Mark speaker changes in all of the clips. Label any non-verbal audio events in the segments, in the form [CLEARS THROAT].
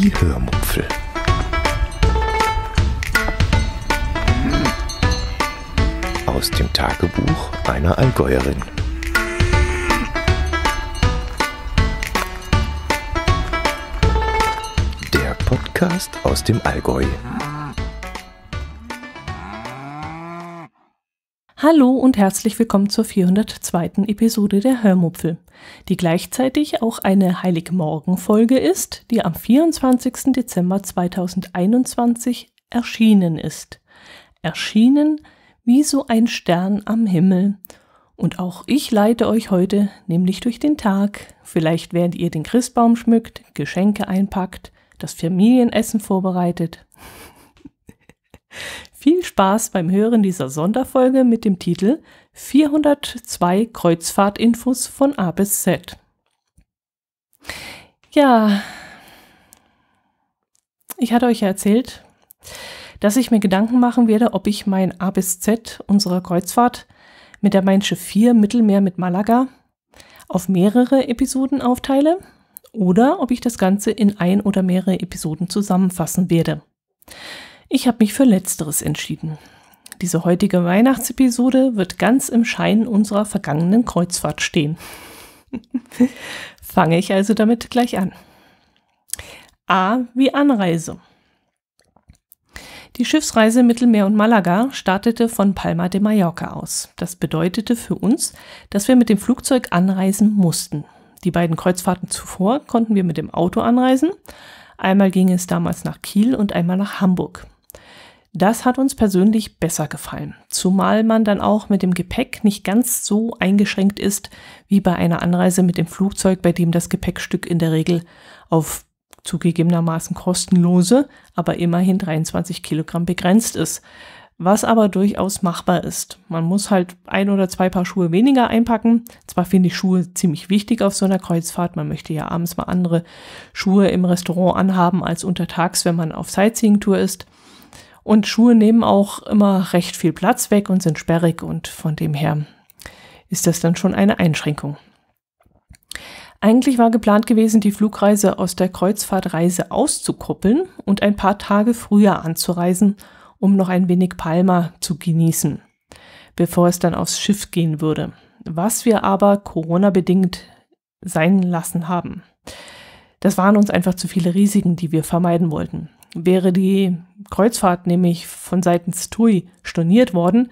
Speaker 1: die Hörmupfel. Hm. Aus dem Tagebuch einer Allgäuerin. Der Podcast aus dem Allgäu. Hallo und herzlich willkommen zur 402. Episode der Hörmupfel, die gleichzeitig auch eine Heiligmorgen-Folge ist, die am 24. Dezember 2021 erschienen ist. Erschienen wie so ein Stern am Himmel. Und auch ich leite euch heute nämlich durch den Tag, vielleicht während ihr den Christbaum schmückt, Geschenke einpackt, das Familienessen vorbereitet. Viel Spaß beim Hören dieser Sonderfolge mit dem Titel 402 Kreuzfahrtinfos von A bis Z. Ja, ich hatte euch ja erzählt, dass ich mir Gedanken machen werde, ob ich mein A bis Z unserer Kreuzfahrt mit der Main Schiff 4 Mittelmeer mit Malaga auf mehrere Episoden aufteile oder ob ich das Ganze in ein oder mehrere Episoden zusammenfassen werde. Ich habe mich für Letzteres entschieden. Diese heutige Weihnachtsepisode wird ganz im Schein unserer vergangenen Kreuzfahrt stehen. [LAUGHS] Fange ich also damit gleich an. A wie Anreise. Die Schiffsreise Mittelmeer und Malaga startete von Palma de Mallorca aus. Das bedeutete für uns, dass wir mit dem Flugzeug anreisen mussten. Die beiden Kreuzfahrten zuvor konnten wir mit dem Auto anreisen. Einmal ging es damals nach Kiel und einmal nach Hamburg. Das hat uns persönlich besser gefallen, zumal man dann auch mit dem Gepäck nicht ganz so eingeschränkt ist wie bei einer Anreise mit dem Flugzeug, bei dem das Gepäckstück in der Regel auf zugegebenermaßen kostenlose, aber immerhin 23 Kilogramm begrenzt ist was aber durchaus machbar ist. Man muss halt ein oder zwei Paar Schuhe weniger einpacken. Zwar finde ich Schuhe ziemlich wichtig auf so einer Kreuzfahrt. Man möchte ja abends mal andere Schuhe im Restaurant anhaben als untertags, wenn man auf Sightseeing-Tour ist. Und Schuhe nehmen auch immer recht viel Platz weg und sind sperrig und von dem her ist das dann schon eine Einschränkung. Eigentlich war geplant gewesen, die Flugreise aus der Kreuzfahrtreise auszukuppeln und ein paar Tage früher anzureisen, um noch ein wenig Palma zu genießen, bevor es dann aufs Schiff gehen würde. Was wir aber Corona-bedingt sein lassen haben. Das waren uns einfach zu viele Risiken, die wir vermeiden wollten. Wäre die Kreuzfahrt nämlich von seitens TUI storniert worden,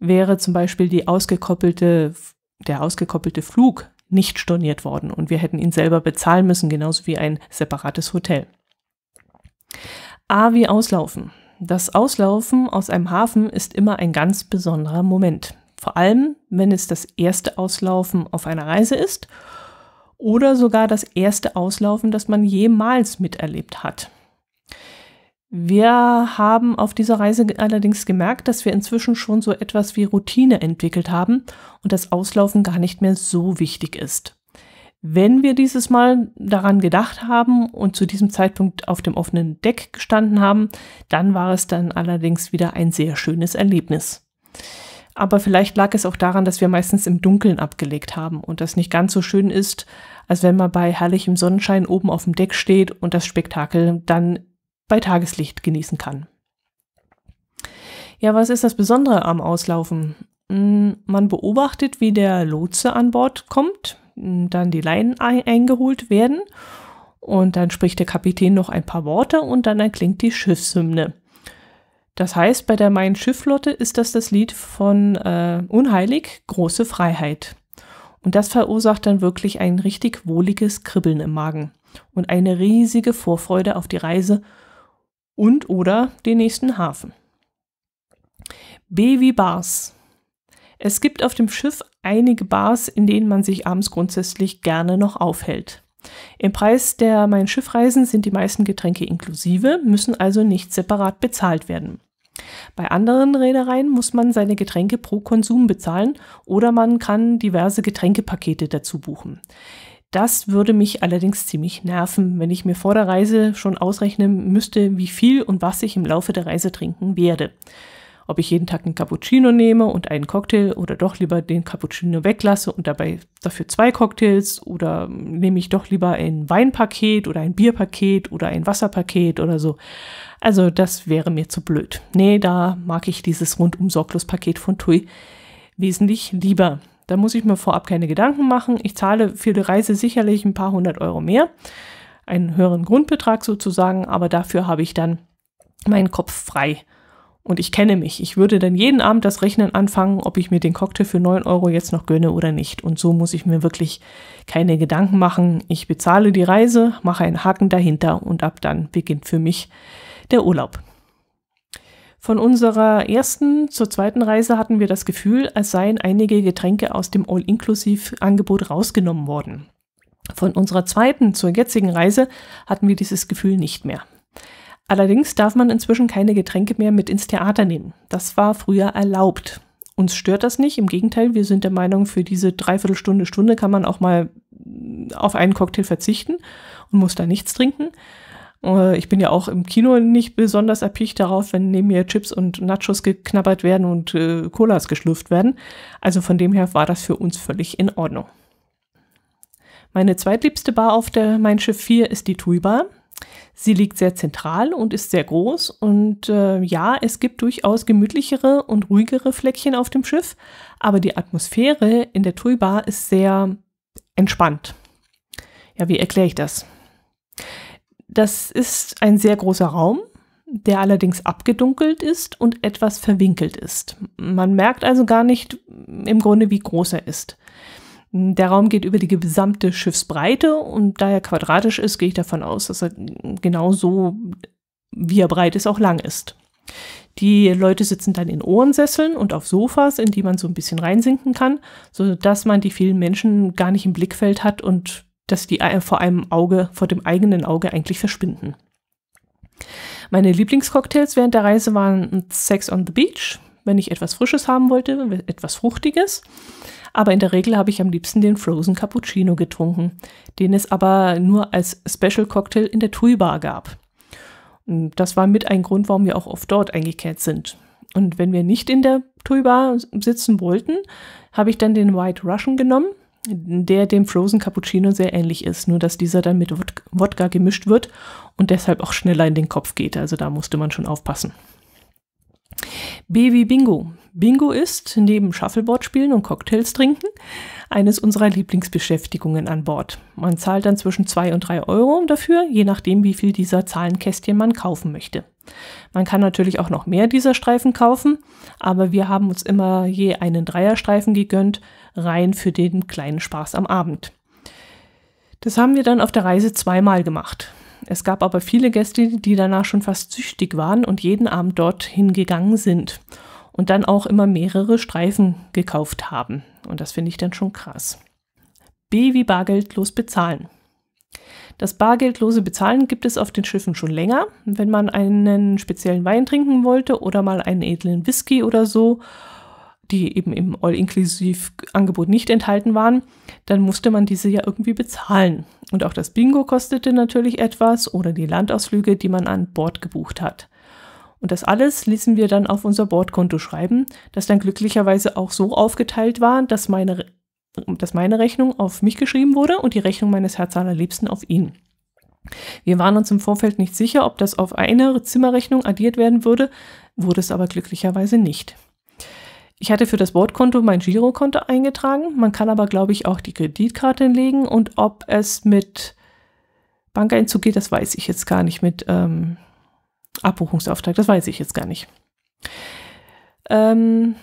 Speaker 1: wäre zum Beispiel die ausgekoppelte, der ausgekoppelte Flug nicht storniert worden und wir hätten ihn selber bezahlen müssen, genauso wie ein separates Hotel. A wie Auslaufen. Das Auslaufen aus einem Hafen ist immer ein ganz besonderer Moment. Vor allem, wenn es das erste Auslaufen auf einer Reise ist oder sogar das erste Auslaufen, das man jemals miterlebt hat. Wir haben auf dieser Reise allerdings gemerkt, dass wir inzwischen schon so etwas wie Routine entwickelt haben und das Auslaufen gar nicht mehr so wichtig ist. Wenn wir dieses Mal daran gedacht haben und zu diesem Zeitpunkt auf dem offenen Deck gestanden haben, dann war es dann allerdings wieder ein sehr schönes Erlebnis. Aber vielleicht lag es auch daran, dass wir meistens im Dunkeln abgelegt haben und das nicht ganz so schön ist, als wenn man bei herrlichem Sonnenschein oben auf dem Deck steht und das Spektakel dann bei Tageslicht genießen kann. Ja, was ist das Besondere am Auslaufen? Hm, man beobachtet, wie der Lotse an Bord kommt, hm, dann die Leinen eingeholt werden und dann spricht der Kapitän noch ein paar Worte und dann erklingt die Schiffshymne. Das heißt, bei der Main Schiffflotte ist das das Lied von äh, Unheilig, große Freiheit. Und das verursacht dann wirklich ein richtig wohliges Kribbeln im Magen und eine riesige Vorfreude auf die Reise und oder den nächsten Hafen. B wie Bars. Es gibt auf dem Schiff einige Bars, in denen man sich abends grundsätzlich gerne noch aufhält. Im Preis der Mein Schiffreisen sind die meisten Getränke inklusive, müssen also nicht separat bezahlt werden. Bei anderen Reedereien muss man seine Getränke pro Konsum bezahlen oder man kann diverse Getränkepakete dazu buchen. Das würde mich allerdings ziemlich nerven, wenn ich mir vor der Reise schon ausrechnen müsste, wie viel und was ich im Laufe der Reise trinken werde. Ob ich jeden Tag einen Cappuccino nehme und einen Cocktail oder doch lieber den Cappuccino weglasse und dabei dafür zwei Cocktails oder nehme ich doch lieber ein Weinpaket oder ein Bierpaket oder ein Wasserpaket oder so. Also das wäre mir zu blöd. Nee, da mag ich dieses rundum sorglos Paket von Tui wesentlich lieber. Da muss ich mir vorab keine Gedanken machen. Ich zahle für die Reise sicherlich ein paar hundert Euro mehr, einen höheren Grundbetrag sozusagen, aber dafür habe ich dann meinen Kopf frei. Und ich kenne mich. Ich würde dann jeden Abend das Rechnen anfangen, ob ich mir den Cocktail für neun Euro jetzt noch gönne oder nicht. Und so muss ich mir wirklich keine Gedanken machen. Ich bezahle die Reise, mache einen Haken dahinter und ab dann beginnt für mich der Urlaub. Von unserer ersten zur zweiten Reise hatten wir das Gefühl, als seien einige Getränke aus dem All-Inclusive-Angebot rausgenommen worden. Von unserer zweiten zur jetzigen Reise hatten wir dieses Gefühl nicht mehr. Allerdings darf man inzwischen keine Getränke mehr mit ins Theater nehmen. Das war früher erlaubt. Uns stört das nicht, im Gegenteil, wir sind der Meinung, für diese Dreiviertelstunde, Stunde kann man auch mal auf einen Cocktail verzichten und muss da nichts trinken. Äh, ich bin ja auch im Kino nicht besonders erpicht darauf, wenn neben mir Chips und Nachos geknabbert werden und äh, Colas geschlürft werden. Also von dem her war das für uns völlig in Ordnung. Meine zweitliebste Bar auf der Mein Schiff 4 ist die Tui Bar. Sie liegt sehr zentral und ist sehr groß und äh, ja, es gibt durchaus gemütlichere und ruhigere Fleckchen auf dem Schiff, aber die Atmosphäre in der Tui Bar ist sehr entspannt. Ja, wie erkläre ich das? Das ist ein sehr großer Raum, der allerdings abgedunkelt ist und etwas verwinkelt ist. Man merkt also gar nicht im Grunde, wie groß er ist. Der Raum geht über die gesamte Schiffsbreite und da er quadratisch ist, gehe ich davon aus, dass er genauso wie er breit ist, auch lang ist. Die Leute sitzen dann in Ohrensesseln und auf Sofas, in die man so ein bisschen reinsinken kann, sodass man die vielen Menschen gar nicht im Blickfeld hat und dass die äh, vor einem Auge, vor dem eigenen Auge eigentlich verschwinden. Meine Lieblingscocktails während der Reise waren Sex on the Beach, wenn ich etwas Frisches haben wollte, etwas Fruchtiges. Aber in der Regel habe ich am liebsten den Frozen Cappuccino getrunken, den es aber nur als Special Cocktail in der Tui Bar gab. Und das war mit ein Grund, warum wir auch oft dort eingekehrt sind. Und wenn wir nicht in der Tui Bar sitzen wollten, habe ich dann den White Russian genommen, der dem Frozen Cappuccino sehr ähnlich ist, nur dass dieser dann mit Wodka gemischt wird und deshalb auch schneller in den Kopf geht. Also da musste man schon aufpassen. B Bingo. Bingo ist, neben Shuffleboard spielen und Cocktails trinken, eines unserer Lieblingsbeschäftigungen an Bord. Man zahlt dann zwischen 2 und 3 Euro dafür, je nachdem, wie viel dieser Zahlenkästchen man kaufen möchte. Man kann natürlich auch noch mehr dieser Streifen kaufen, aber wir haben uns immer je einen Dreierstreifen gegönnt, rein für den kleinen Spaß am Abend. Das haben wir dann auf der Reise zweimal gemacht. Es gab aber viele Gäste, die danach schon fast süchtig waren und jeden Abend dorthin gegangen sind und dann auch immer mehrere Streifen gekauft haben. Und das finde ich dann schon krass. B wie bargeldlos bezahlen. Das bargeldlose Bezahlen gibt es auf den Schiffen schon länger. Wenn man einen speziellen Wein trinken wollte oder mal einen edlen Whisky oder so, die eben im All-Inklusiv-Angebot nicht enthalten waren, dann musste man diese ja irgendwie bezahlen. Und auch das Bingo kostete natürlich etwas oder die Landausflüge, die man an Bord gebucht hat. Und das alles ließen wir dann auf unser Bordkonto schreiben, das dann glücklicherweise auch so aufgeteilt war, dass meine dass meine Rechnung auf mich geschrieben wurde und die Rechnung meines Herzallerliebsten auf ihn. Wir waren uns im Vorfeld nicht sicher, ob das auf eine Zimmerrechnung addiert werden würde, wurde es aber glücklicherweise nicht. Ich hatte für das Bordkonto mein Girokonto eingetragen. Man kann aber, glaube ich, auch die Kreditkarte legen und ob es mit Bankeinzug geht, das weiß ich jetzt gar nicht. Mit ähm, Abbuchungsauftrag, das weiß ich jetzt gar nicht. Ähm,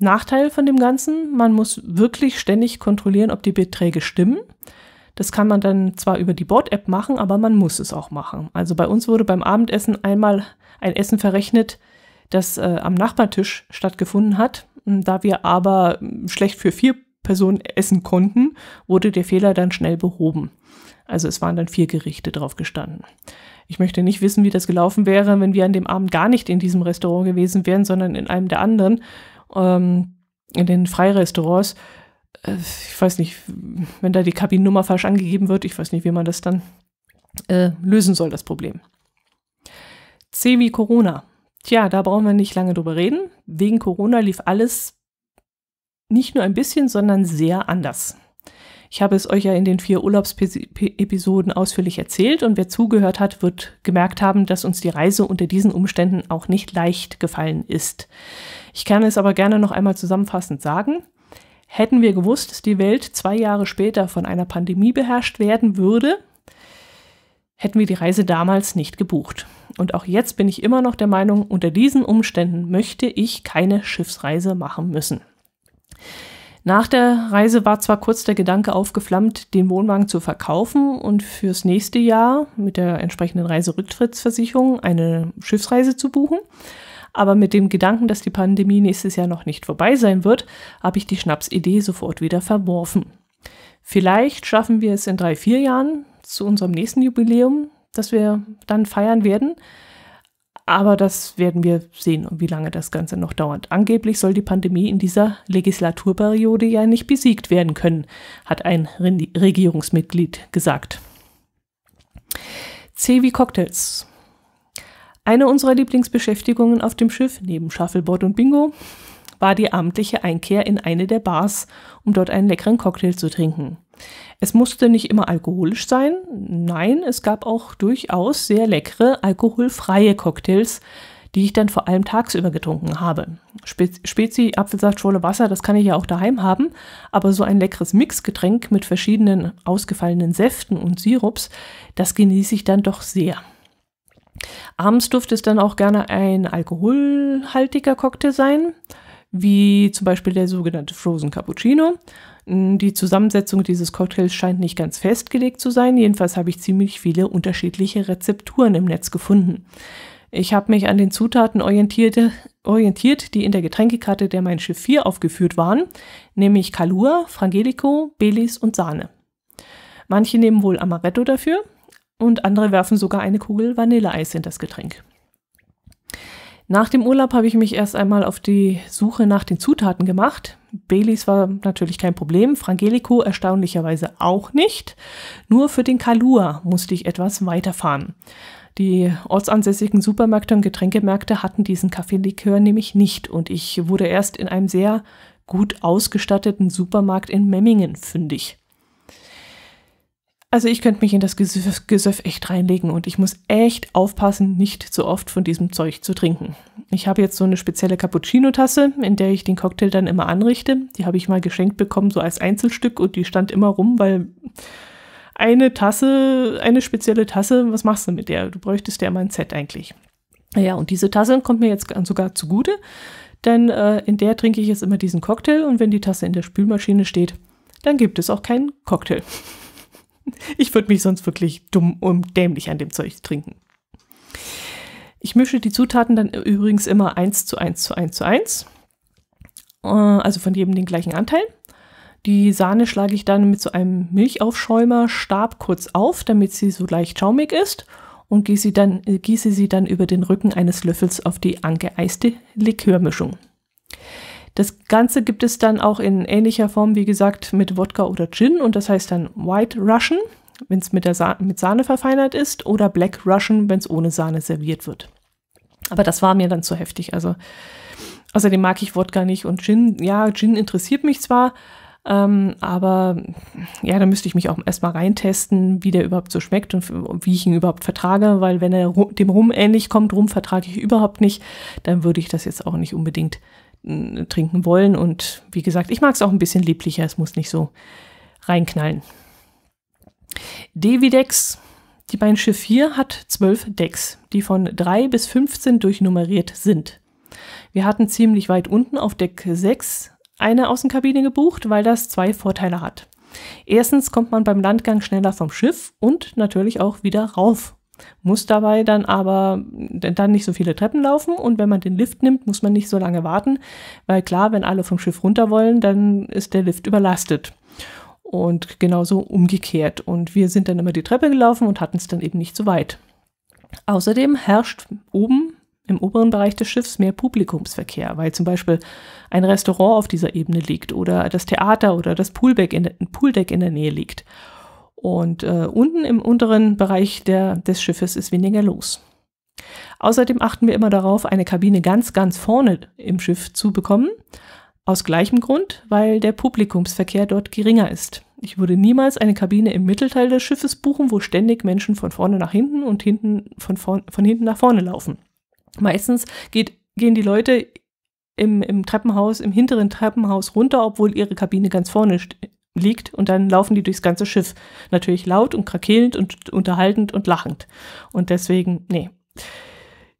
Speaker 1: Nachteil von dem Ganzen, man muss wirklich ständig kontrollieren, ob die Beträge stimmen. Das kann man dann zwar über die Board-App machen, aber man muss es auch machen. Also bei uns wurde beim Abendessen einmal ein Essen verrechnet, das äh, am Nachbartisch stattgefunden hat. Da wir aber hm, schlecht für vier Personen essen konnten, wurde der Fehler dann schnell behoben. Also es waren dann vier Gerichte drauf gestanden. Ich möchte nicht wissen, wie das gelaufen wäre, wenn wir an dem Abend gar nicht in diesem Restaurant gewesen wären, sondern in einem der anderen ähm, in den Freirestaurants, äh, ich weiß nicht, wenn da die Kabinennummer falsch angegeben wird, ich weiß nicht, wie man das dann äh, lösen soll, das Problem. C wie Corona. Tja, da brauchen wir nicht lange drüber reden. Wegen Corona lief alles nicht nur ein bisschen, sondern sehr anders. Ich habe es euch ja in den vier Urlaubsepisoden ausführlich erzählt und wer zugehört hat, wird gemerkt haben, dass uns die Reise unter diesen Umständen auch nicht leicht gefallen ist. Ich kann es aber gerne noch einmal zusammenfassend sagen. Hätten wir gewusst, dass die Welt zwei Jahre später von einer Pandemie beherrscht werden würde, hätten wir die Reise damals nicht gebucht. Und auch jetzt bin ich immer noch der Meinung, unter diesen Umständen möchte ich keine Schiffsreise machen müssen. Nach der Reise war zwar kurz der Gedanke aufgeflammt, den Wohnwagen zu verkaufen und fürs nächste Jahr mit der entsprechenden Reiserücktrittsversicherung eine Schiffsreise zu buchen aber mit dem Gedanken, dass die Pandemie nächstes Jahr noch nicht vorbei sein wird, habe ich die Schnapsidee sofort wieder verworfen. Vielleicht schaffen wir es in drei, vier Jahren zu unserem nächsten Jubiläum, das wir dann feiern werden. Aber das werden wir sehen, wie lange das Ganze noch dauert. Angeblich soll die Pandemie in dieser Legislaturperiode ja nicht besiegt werden können, hat ein Regierungsmitglied gesagt. C wie Cocktails. Eine unserer Lieblingsbeschäftigungen auf dem Schiff, neben Shuffleboard und Bingo, war die abendliche Einkehr in eine der Bars, um dort einen leckeren Cocktail zu trinken. Es musste nicht immer alkoholisch sein, nein, es gab auch durchaus sehr leckere, alkoholfreie Cocktails, die ich dann vor allem tagsüber getrunken habe. Spezi, Apfelsaft, Schorle, Wasser, das kann ich ja auch daheim haben, aber so ein leckeres Mixgetränk mit verschiedenen ausgefallenen Säften und Sirups, das genieße ich dann doch sehr. Abends dürfte es dann auch gerne ein alkoholhaltiger Cocktail sein, wie zum Beispiel der sogenannte Frozen Cappuccino. Hm, die Zusammensetzung dieses Cocktails scheint nicht ganz festgelegt zu sein. Jedenfalls habe ich ziemlich viele unterschiedliche Rezepturen im Netz gefunden. Ich habe mich an den Zutaten orientiert, die in der Getränkekarte der Mein Schiff 4 aufgeführt waren, nämlich Kalua, Frangelico, Belis und Sahne. Manche nehmen wohl Amaretto dafür, und andere werfen sogar eine Kugel Vanilleeis in das Getränk. Nach dem Urlaub habe ich mich erst einmal auf die Suche nach den Zutaten gemacht. Baileys war natürlich kein Problem, Frangelico erstaunlicherweise auch nicht. Nur für den Kalua musste ich etwas weiterfahren. Die ortsansässigen Supermärkte und Getränkemärkte hatten diesen Kaffeelikör nämlich nicht und ich wurde erst in einem sehr gut ausgestatteten Supermarkt in Memmingen fündig. Also ich könnte mich in das Gesöff, echt reinlegen und ich muss echt aufpassen, nicht zu oft von diesem Zeug zu trinken. Ich habe jetzt so eine spezielle Cappuccino-Tasse, in der ich den Cocktail dann immer anrichte. Die habe ich mal geschenkt bekommen, so als Einzelstück und die stand immer rum, weil eine Tasse, eine spezielle Tasse, was machst du mit der? Du bräuchtest ja immer ein Set eigentlich. Ja, und diese Tasse kommt mir jetzt sogar zugute, denn äh, in der trinke ich jetzt immer diesen Cocktail und wenn die Tasse in der Spülmaschine steht, dann gibt es auch keinen Cocktail. Ich würde mich sonst wirklich dumm und dämlich an dem Zeug trinken. Ich mische die Zutaten dann übrigens immer 1 zu 1 zu 1 zu 1. Äh, also von jedem den gleichen Anteil. Die Sahne schlage ich dann mit so einem Milchaufschäumerstab kurz auf, damit sie so leicht schaumig ist und gieße, dann, äh, gieße sie dann über den Rücken eines Löffels auf die angeeiste Likörmischung. Das Ganze gibt es dann auch in ähnlicher Form, wie gesagt, mit Wodka oder Gin und das heißt dann White Russian, wenn es mit, Sa mit Sahne verfeinert ist, oder Black Russian, wenn es ohne Sahne serviert wird. Aber das war mir dann zu heftig. Also außerdem mag ich Wodka nicht und Gin. Ja, Gin interessiert mich zwar, ähm, aber ja, da müsste ich mich auch erstmal reintesten, wie der überhaupt so schmeckt und wie ich ihn überhaupt vertrage, weil wenn er dem Rum ähnlich kommt, Rum vertrage ich überhaupt nicht, dann würde ich das jetzt auch nicht unbedingt äh, trinken wollen. Und wie gesagt, ich mag es auch ein bisschen lieblicher, es muss nicht so reinknallen. Devidex, die beim Schiff hier, hat zwölf Decks, die von 3 bis 15 durchnummeriert sind. Wir hatten ziemlich weit unten auf Deck 6 eine Außenkabine gebucht, weil das zwei Vorteile hat. Erstens kommt man beim Landgang schneller vom Schiff und natürlich auch wieder rauf muss dabei dann aber dann nicht so viele Treppen laufen und wenn man den Lift nimmt, muss man nicht so lange warten, weil klar, wenn alle vom Schiff runter wollen, dann ist der Lift überlastet. Und genauso umgekehrt. Und wir sind dann immer die Treppe gelaufen und hatten es dann eben nicht so weit. Außerdem herrscht oben im oberen Bereich des Schiffs mehr Publikumsverkehr, weil zum Beispiel ein Restaurant auf dieser Ebene liegt oder das Theater oder das Pooldeck in der, Pooldeck in der Nähe liegt. Und äh, unten im unteren Bereich der, des Schiffes ist weniger los. Außerdem achten wir immer darauf, eine Kabine ganz, ganz vorne im Schiff zu bekommen. Aus gleichem Grund, weil der Publikumsverkehr dort geringer ist. Ich würde niemals eine Kabine im Mittelteil des Schiffes buchen, wo ständig Menschen von vorne nach hinten und hinten von, vorn, von hinten nach vorne laufen. Meistens geht, gehen die Leute im, im Treppenhaus, im hinteren Treppenhaus runter, obwohl ihre Kabine ganz vorne liegt und dann laufen die durchs ganze Schiff. Natürlich laut und krakelnd und unterhaltend und lachend. Und deswegen, nee.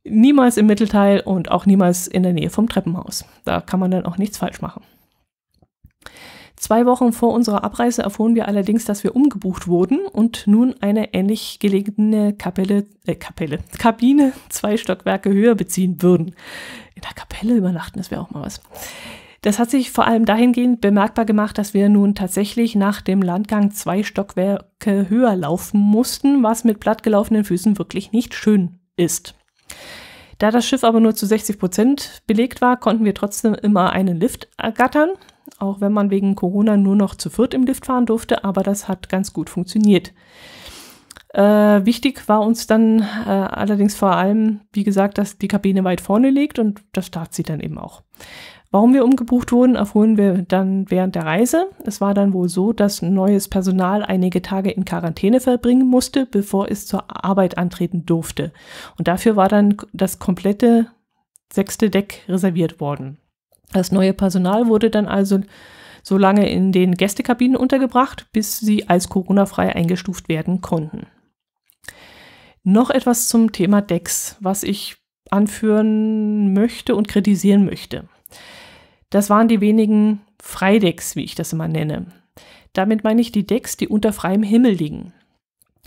Speaker 1: Niemals im Mittelteil und auch niemals in der Nähe vom Treppenhaus. Da kann man dann auch nichts falsch machen. Zwei Wochen vor unserer Abreise erfuhren wir allerdings, dass wir umgebucht wurden und nun eine ähnlich gelegene Kapelle, äh Kapelle, Kabine zwei Stockwerke höher beziehen würden. In der Kapelle übernachten, das wäre auch mal was. Das hat sich vor allem dahingehend bemerkbar gemacht, dass wir nun tatsächlich nach dem Landgang zwei Stockwerke höher laufen mussten, was mit plattgelaufenen Füßen wirklich nicht schön ist. Da das Schiff aber nur zu 60 Prozent belegt war, konnten wir trotzdem immer einen Lift ergattern, auch wenn man wegen Corona nur noch zu viert im Lift fahren durfte, aber das hat ganz gut funktioniert. Äh, wichtig war uns dann äh, allerdings vor allem, wie gesagt, dass die Kabine weit vorne liegt und das tat sie dann eben auch. Warum wir umgebucht wurden, erfuhren wir dann während der Reise. Es war dann wohl so, dass neues Personal einige Tage in Quarantäne verbringen musste, bevor es zur Arbeit antreten durfte. Und dafür war dann das komplette sechste Deck reserviert worden. Das neue Personal wurde dann also so lange in den Gästekabinen untergebracht, bis sie als Corona-frei eingestuft werden konnten. Noch etwas zum Thema Decks, was ich anführen möchte und kritisieren möchte. Das waren die wenigen Freidecks, wie ich das immer nenne. Damit meine ich die Decks, die unter freiem Himmel liegen.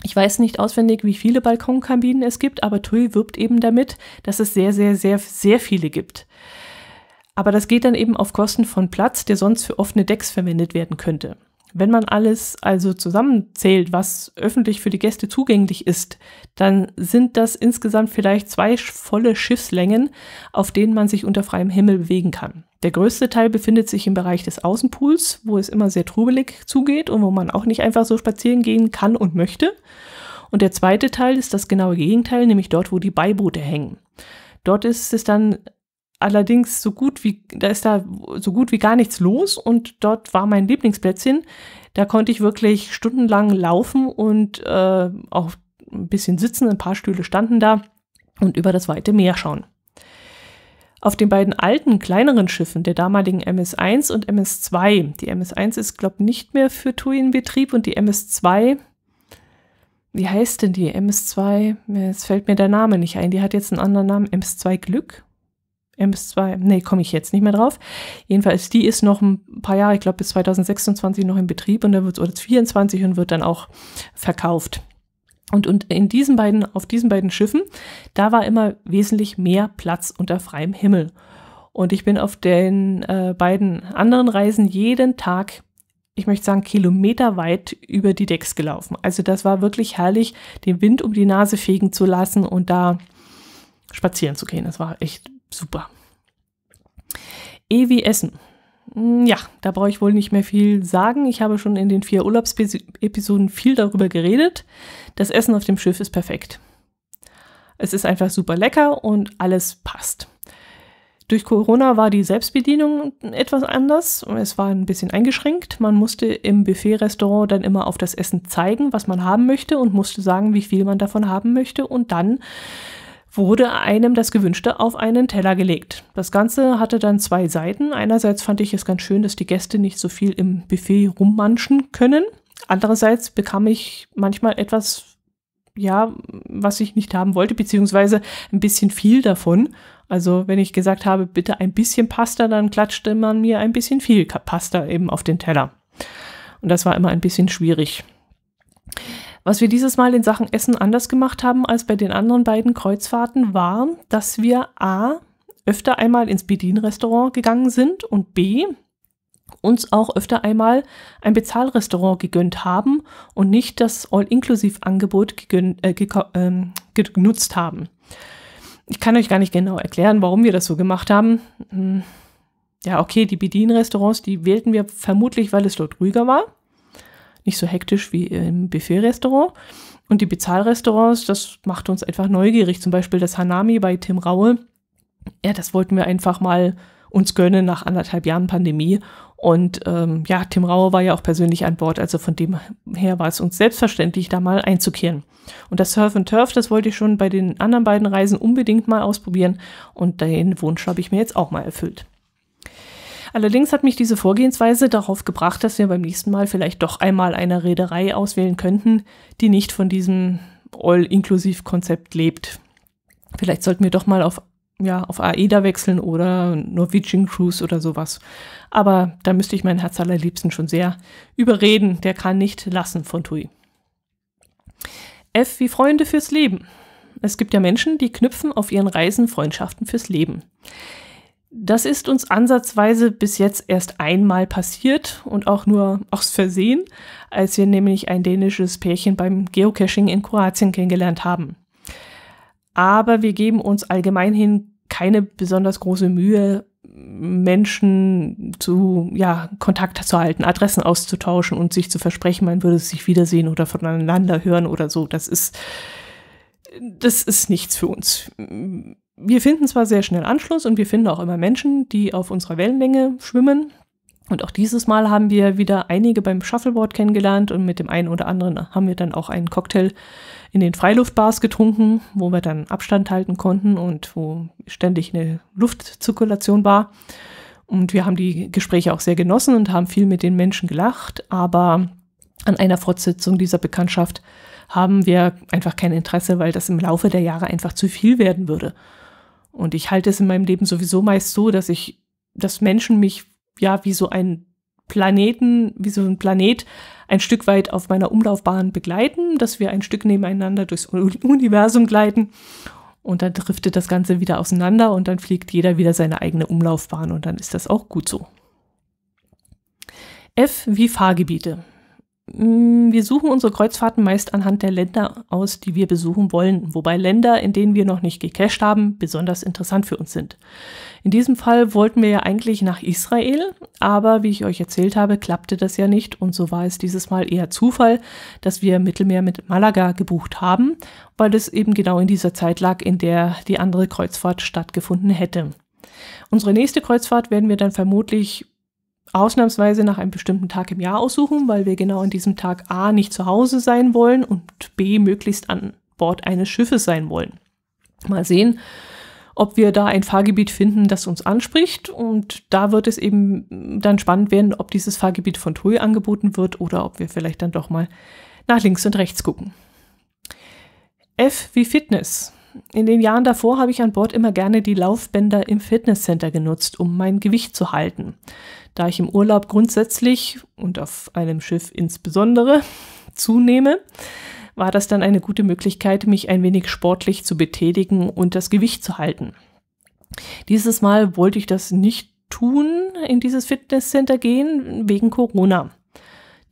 Speaker 1: Ich weiß nicht auswendig, wie viele Balkonkabinen es gibt, aber Tui wirbt eben damit, dass es sehr, sehr, sehr, sehr viele gibt. Aber das geht dann eben auf Kosten von Platz, der sonst für offene Decks verwendet werden könnte. Wenn man alles also zusammenzählt, was öffentlich für die Gäste zugänglich ist, dann sind das insgesamt vielleicht zwei volle Schiffslängen, auf denen man sich unter freiem Himmel bewegen kann. Der größte Teil befindet sich im Bereich des Außenpools, wo es immer sehr trubelig zugeht und wo man auch nicht einfach so spazieren gehen kann und möchte. Und der zweite Teil ist das genaue Gegenteil, nämlich dort, wo die Beiboote hängen. Dort ist es dann allerdings so gut wie, da ist da so gut wie gar nichts los und dort war mein Lieblingsplätzchen. Da konnte ich wirklich stundenlang laufen und äh, auch ein bisschen sitzen, ein paar Stühle standen da und über das weite Meer schauen. Auf den beiden alten, kleineren Schiffen der damaligen MS-1 und MS-2, die MS-1 ist, glaube ich, nicht mehr für TUI in Betrieb und die MS-2, wie heißt denn die? MS2, es fällt mir der Name nicht ein, die hat jetzt einen anderen Namen, MS2 Glück? MS2, nee, komme ich jetzt nicht mehr drauf. Jedenfalls, die ist noch ein paar Jahre, ich glaube bis 2026 noch in Betrieb und dann wird es, oder 2024 und wird dann auch verkauft. Und, und in diesen beiden, auf diesen beiden Schiffen, da war immer wesentlich mehr Platz unter freiem Himmel. Und ich bin auf den äh, beiden anderen Reisen jeden Tag, ich möchte sagen, kilometerweit über die Decks gelaufen. Also das war wirklich herrlich, den Wind um die Nase fegen zu lassen und da spazieren zu gehen. Das war echt super. Ewi Essen Mm, ja, da brauche ich wohl nicht mehr viel sagen. Ich habe schon in den vier Urlaubsepisoden viel darüber geredet. Das Essen auf dem Schiff ist perfekt. Es ist einfach super lecker und alles passt. Durch Corona war die Selbstbedienung etwas anders. Es war ein bisschen eingeschränkt. Man musste im Buffet-Restaurant dann immer auf das Essen zeigen, was man haben möchte und musste sagen, wie viel man davon haben möchte. Und dann wurde einem das Gewünschte auf einen Teller gelegt. Das Ganze hatte dann zwei Seiten. Einerseits fand ich es ganz schön, dass die Gäste nicht so viel im Buffet rummanschen können. Andererseits bekam ich manchmal etwas, ja, was ich nicht haben wollte, beziehungsweise ein bisschen viel davon. Also wenn ich gesagt habe, bitte ein bisschen Pasta, dann klatschte man mir ein bisschen viel Pasta eben auf den Teller. Und das war immer ein bisschen schwierig. Was wir dieses Mal in Sachen Essen anders gemacht haben als bei den anderen beiden Kreuzfahrten war, dass wir A öfter einmal ins Bedienrestaurant gegangen sind und B uns auch öfter einmal ein Bezahlrestaurant gegönnt haben und nicht das All-Inklusiv-Angebot äh, äh, genutzt haben. Ich kann euch gar nicht genau erklären, warum wir das so gemacht haben. Hm. Ja, okay, die Bedienrestaurants, die wählten wir vermutlich, weil es dort ruhiger war nicht so hektisch wie im Buffet-Restaurant. Und die Bezahlrestaurants, das macht uns einfach neugierig. Zum Beispiel das Hanami bei Tim Raue. Ja, das wollten wir einfach mal uns gönnen nach anderthalb Jahren Pandemie. Und ähm, ja, Tim Raue war ja auch persönlich an Bord, also von dem her war es uns selbstverständlich, da mal einzukehren. Und das Surf and Turf, das wollte ich schon bei den anderen beiden Reisen unbedingt mal ausprobieren und den Wunsch habe ich mir jetzt auch mal erfüllt. Allerdings hat mich diese Vorgehensweise darauf gebracht, dass wir beim nächsten Mal vielleicht doch einmal eine Reederei auswählen könnten, die nicht von diesem All-Inklusiv-Konzept lebt. Vielleicht sollten wir doch mal auf, ja, auf AEDA wechseln oder Norwegian Cruise oder sowas. Aber da müsste ich meinen Herz allerliebsten schon sehr überreden. Der kann nicht lassen von TUI. F wie Freunde fürs Leben. Es gibt ja Menschen, die knüpfen auf ihren Reisen Freundschaften fürs Leben. Das ist uns ansatzweise bis jetzt erst einmal passiert und auch nur aus Versehen, als wir nämlich ein dänisches Pärchen beim Geocaching in Kroatien kennengelernt haben. Aber wir geben uns allgemein hin keine besonders große Mühe, Menschen zu, ja, Kontakt zu halten, Adressen auszutauschen und sich zu versprechen, man würde sich wiedersehen oder voneinander hören oder so. Das ist, das ist nichts für uns wir finden zwar sehr schnell Anschluss und wir finden auch immer Menschen, die auf unserer Wellenlänge schwimmen. Und auch dieses Mal haben wir wieder einige beim Shuffleboard kennengelernt und mit dem einen oder anderen haben wir dann auch einen Cocktail in den Freiluftbars getrunken, wo wir dann Abstand halten konnten und wo ständig eine Luftzirkulation war. Und wir haben die Gespräche auch sehr genossen und haben viel mit den Menschen gelacht, aber an einer Fortsetzung dieser Bekanntschaft haben wir einfach kein Interesse, weil das im Laufe der Jahre einfach zu viel werden würde. Und ich halte es in meinem Leben sowieso meist so, dass ich, dass Menschen mich ja wie so ein Planeten, wie so ein Planet ein Stück weit auf meiner Umlaufbahn begleiten, dass wir ein Stück nebeneinander durchs Universum gleiten und dann driftet das Ganze wieder auseinander und dann fliegt jeder wieder seine eigene Umlaufbahn und dann ist das auch gut so. F wie Fahrgebiete. Mm, wir suchen unsere Kreuzfahrten meist anhand der Länder aus, die wir besuchen wollen, wobei Länder, in denen wir noch nicht gecached haben, besonders interessant für uns sind. In diesem Fall wollten wir ja eigentlich nach Israel, aber wie ich euch erzählt habe, klappte das ja nicht und so war es dieses Mal eher Zufall, dass wir Mittelmeer mit Malaga gebucht haben, weil es eben genau in dieser Zeit lag, in der die andere Kreuzfahrt stattgefunden hätte. Unsere nächste Kreuzfahrt werden wir dann vermutlich ausnahmsweise nach einem bestimmten Tag im Jahr aussuchen, weil wir genau an diesem Tag A nicht zu Hause sein wollen und B möglichst an Bord eines Schiffes sein wollen. Mal sehen, ob wir da ein Fahrgebiet finden, das uns anspricht. Und da wird es eben dann spannend werden, ob dieses Fahrgebiet von TUI angeboten wird oder ob wir vielleicht dann doch mal nach links und rechts gucken. F wie Fitness. In den Jahren davor habe ich an Bord immer gerne die Laufbänder im Fitnesscenter genutzt, um mein Gewicht zu halten. Da ich im Urlaub grundsätzlich und auf einem Schiff insbesondere [LAUGHS] zunehme, war das dann eine gute Möglichkeit, mich ein wenig sportlich zu betätigen und das Gewicht zu halten. Dieses Mal wollte ich das nicht tun, in dieses Fitnesscenter gehen, wegen Corona.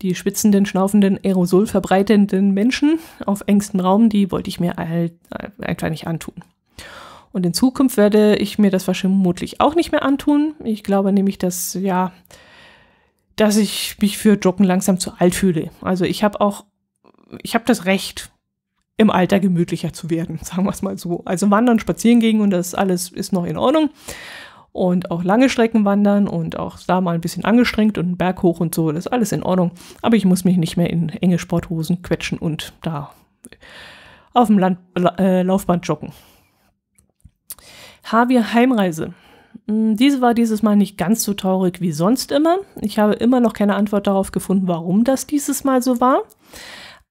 Speaker 1: Die schwitzenden, schnaufenden, aerosolverbreitenden Menschen auf engstem Raum, die wollte ich mir einfach nicht antun. Und in Zukunft werde ich mir das vermutlich auch nicht mehr antun. Ich glaube nämlich, dass, ja, dass ich mich für Joggen langsam zu alt fühle. Also ich habe auch, ich habe das Recht, im Alter gemütlicher zu werden, [LAUGHS] sagen wir es mal so. Also wandern, spazieren gehen und das alles ist noch in Ordnung. Und auch lange Strecken wandern und auch da mal ein bisschen angestrengt und Berg hoch und so, das ist alles in Ordnung. Aber ich muss mich nicht mehr in enge Sporthosen quetschen und da auf dem Land, äh, Laufband joggen. Havier Heimreise. Hm, diese war dieses Mal nicht ganz so traurig wie sonst immer. Ich habe immer noch keine Antwort darauf gefunden, warum das dieses Mal so war.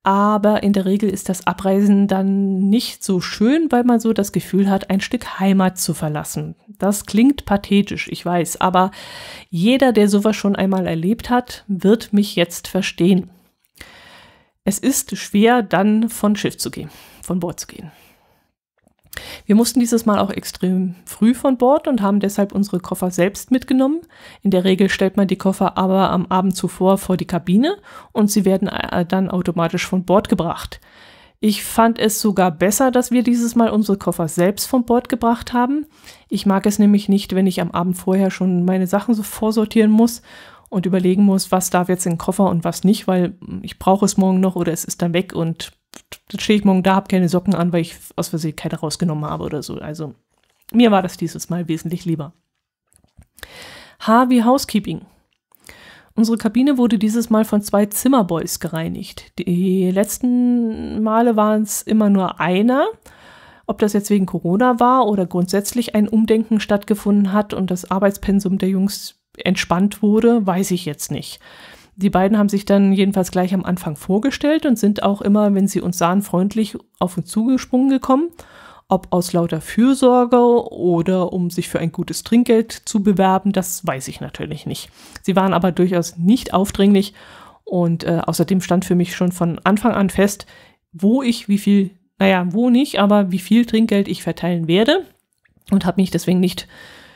Speaker 1: Aber in der Regel ist das Abreisen dann nicht so schön, weil man so das Gefühl hat, ein Stück Heimat zu verlassen. Das klingt pathetisch, ich weiß, aber jeder, der sowas schon einmal erlebt hat, wird mich jetzt verstehen. Es ist schwer, dann von Schiff zu gehen, von Bord zu gehen. Wir mussten dieses Mal auch extrem früh von Bord und haben deshalb unsere Koffer selbst mitgenommen. In der Regel stellt man die Koffer aber am Abend zuvor vor die Kabine und sie werden äh, dann automatisch von Bord gebracht. Ich fand es sogar besser, dass wir dieses Mal unsere Koffer selbst von Bord gebracht haben. Ich mag es nämlich nicht, wenn ich am Abend vorher schon meine Sachen so vorsortieren muss und überlegen muss, was darf jetzt in den Koffer und was nicht, weil ich brauche es morgen noch oder es ist dann weg und dann stehe ich morgen da, habe keine Socken an, weil ich aus Versehen keine rausgenommen habe oder so. Also mir war das dieses Mal wesentlich lieber. H wie Housekeeping. Unsere Kabine wurde dieses Mal von zwei Zimmerboys gereinigt. Die letzten Male waren es immer nur einer. Ob das jetzt wegen Corona war oder grundsätzlich ein Umdenken stattgefunden hat und das Arbeitspensum der Jungs entspannt wurde, weiß ich jetzt nicht. Die beiden haben sich dann jedenfalls gleich am Anfang vorgestellt und sind auch immer, wenn sie uns sahen, freundlich auf uns zugesprungen gekommen, ob aus lauter Fürsorge oder um sich für ein gutes Trinkgeld zu bewerben, das weiß ich natürlich nicht. Sie waren aber durchaus nicht aufdringlich und äh, außerdem stand für mich schon von Anfang an fest, wo ich wie viel, naja, wo nicht, aber wie viel Trinkgeld ich verteilen werde und habe mich deswegen nicht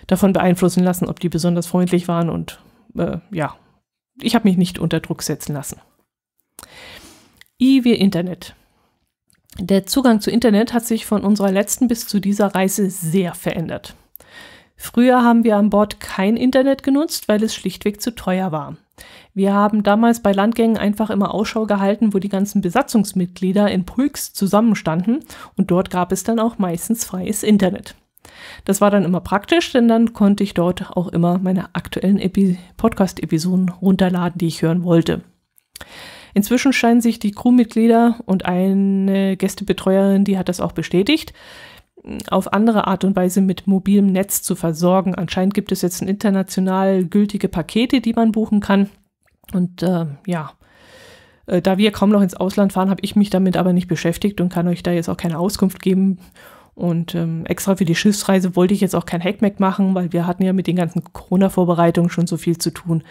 Speaker 1: davon beeinflussen lassen, ob die besonders freundlich waren und äh, ja, ich habe mich nicht unter Druck setzen lassen. I wie Internet. Der Zugang zu Internet hat sich von unserer letzten bis zu dieser Reise sehr verändert. Früher haben wir an Bord kein Internet genutzt, weil es schlichtweg zu teuer war. Wir haben damals bei Landgängen einfach immer Ausschau gehalten, wo die ganzen Besatzungsmitglieder in Pulks zusammenstanden und dort gab es dann auch meistens freies Internet. Das war dann immer praktisch, denn dann konnte ich dort auch immer meine aktuellen Podcast-Episoden runterladen, die ich hören wollte. Inzwischen scheinen sich die Crewmitglieder und eine Gästebetreuerin, die hat das auch bestätigt, auf andere Art und Weise mit mobilem Netz zu versorgen. Anscheinend gibt es jetzt international gültige Pakete, die man buchen kann. Und äh, ja, äh, da wir kaum noch ins Ausland fahren, habe ich mich damit aber nicht beschäftigt und kann euch da jetzt auch keine Auskunft geben, und ähm, extra für die Schiffsreise wollte ich jetzt auch kein Hackmack machen, weil wir hatten ja mit den ganzen Corona-Vorbereitungen schon so viel zu tun.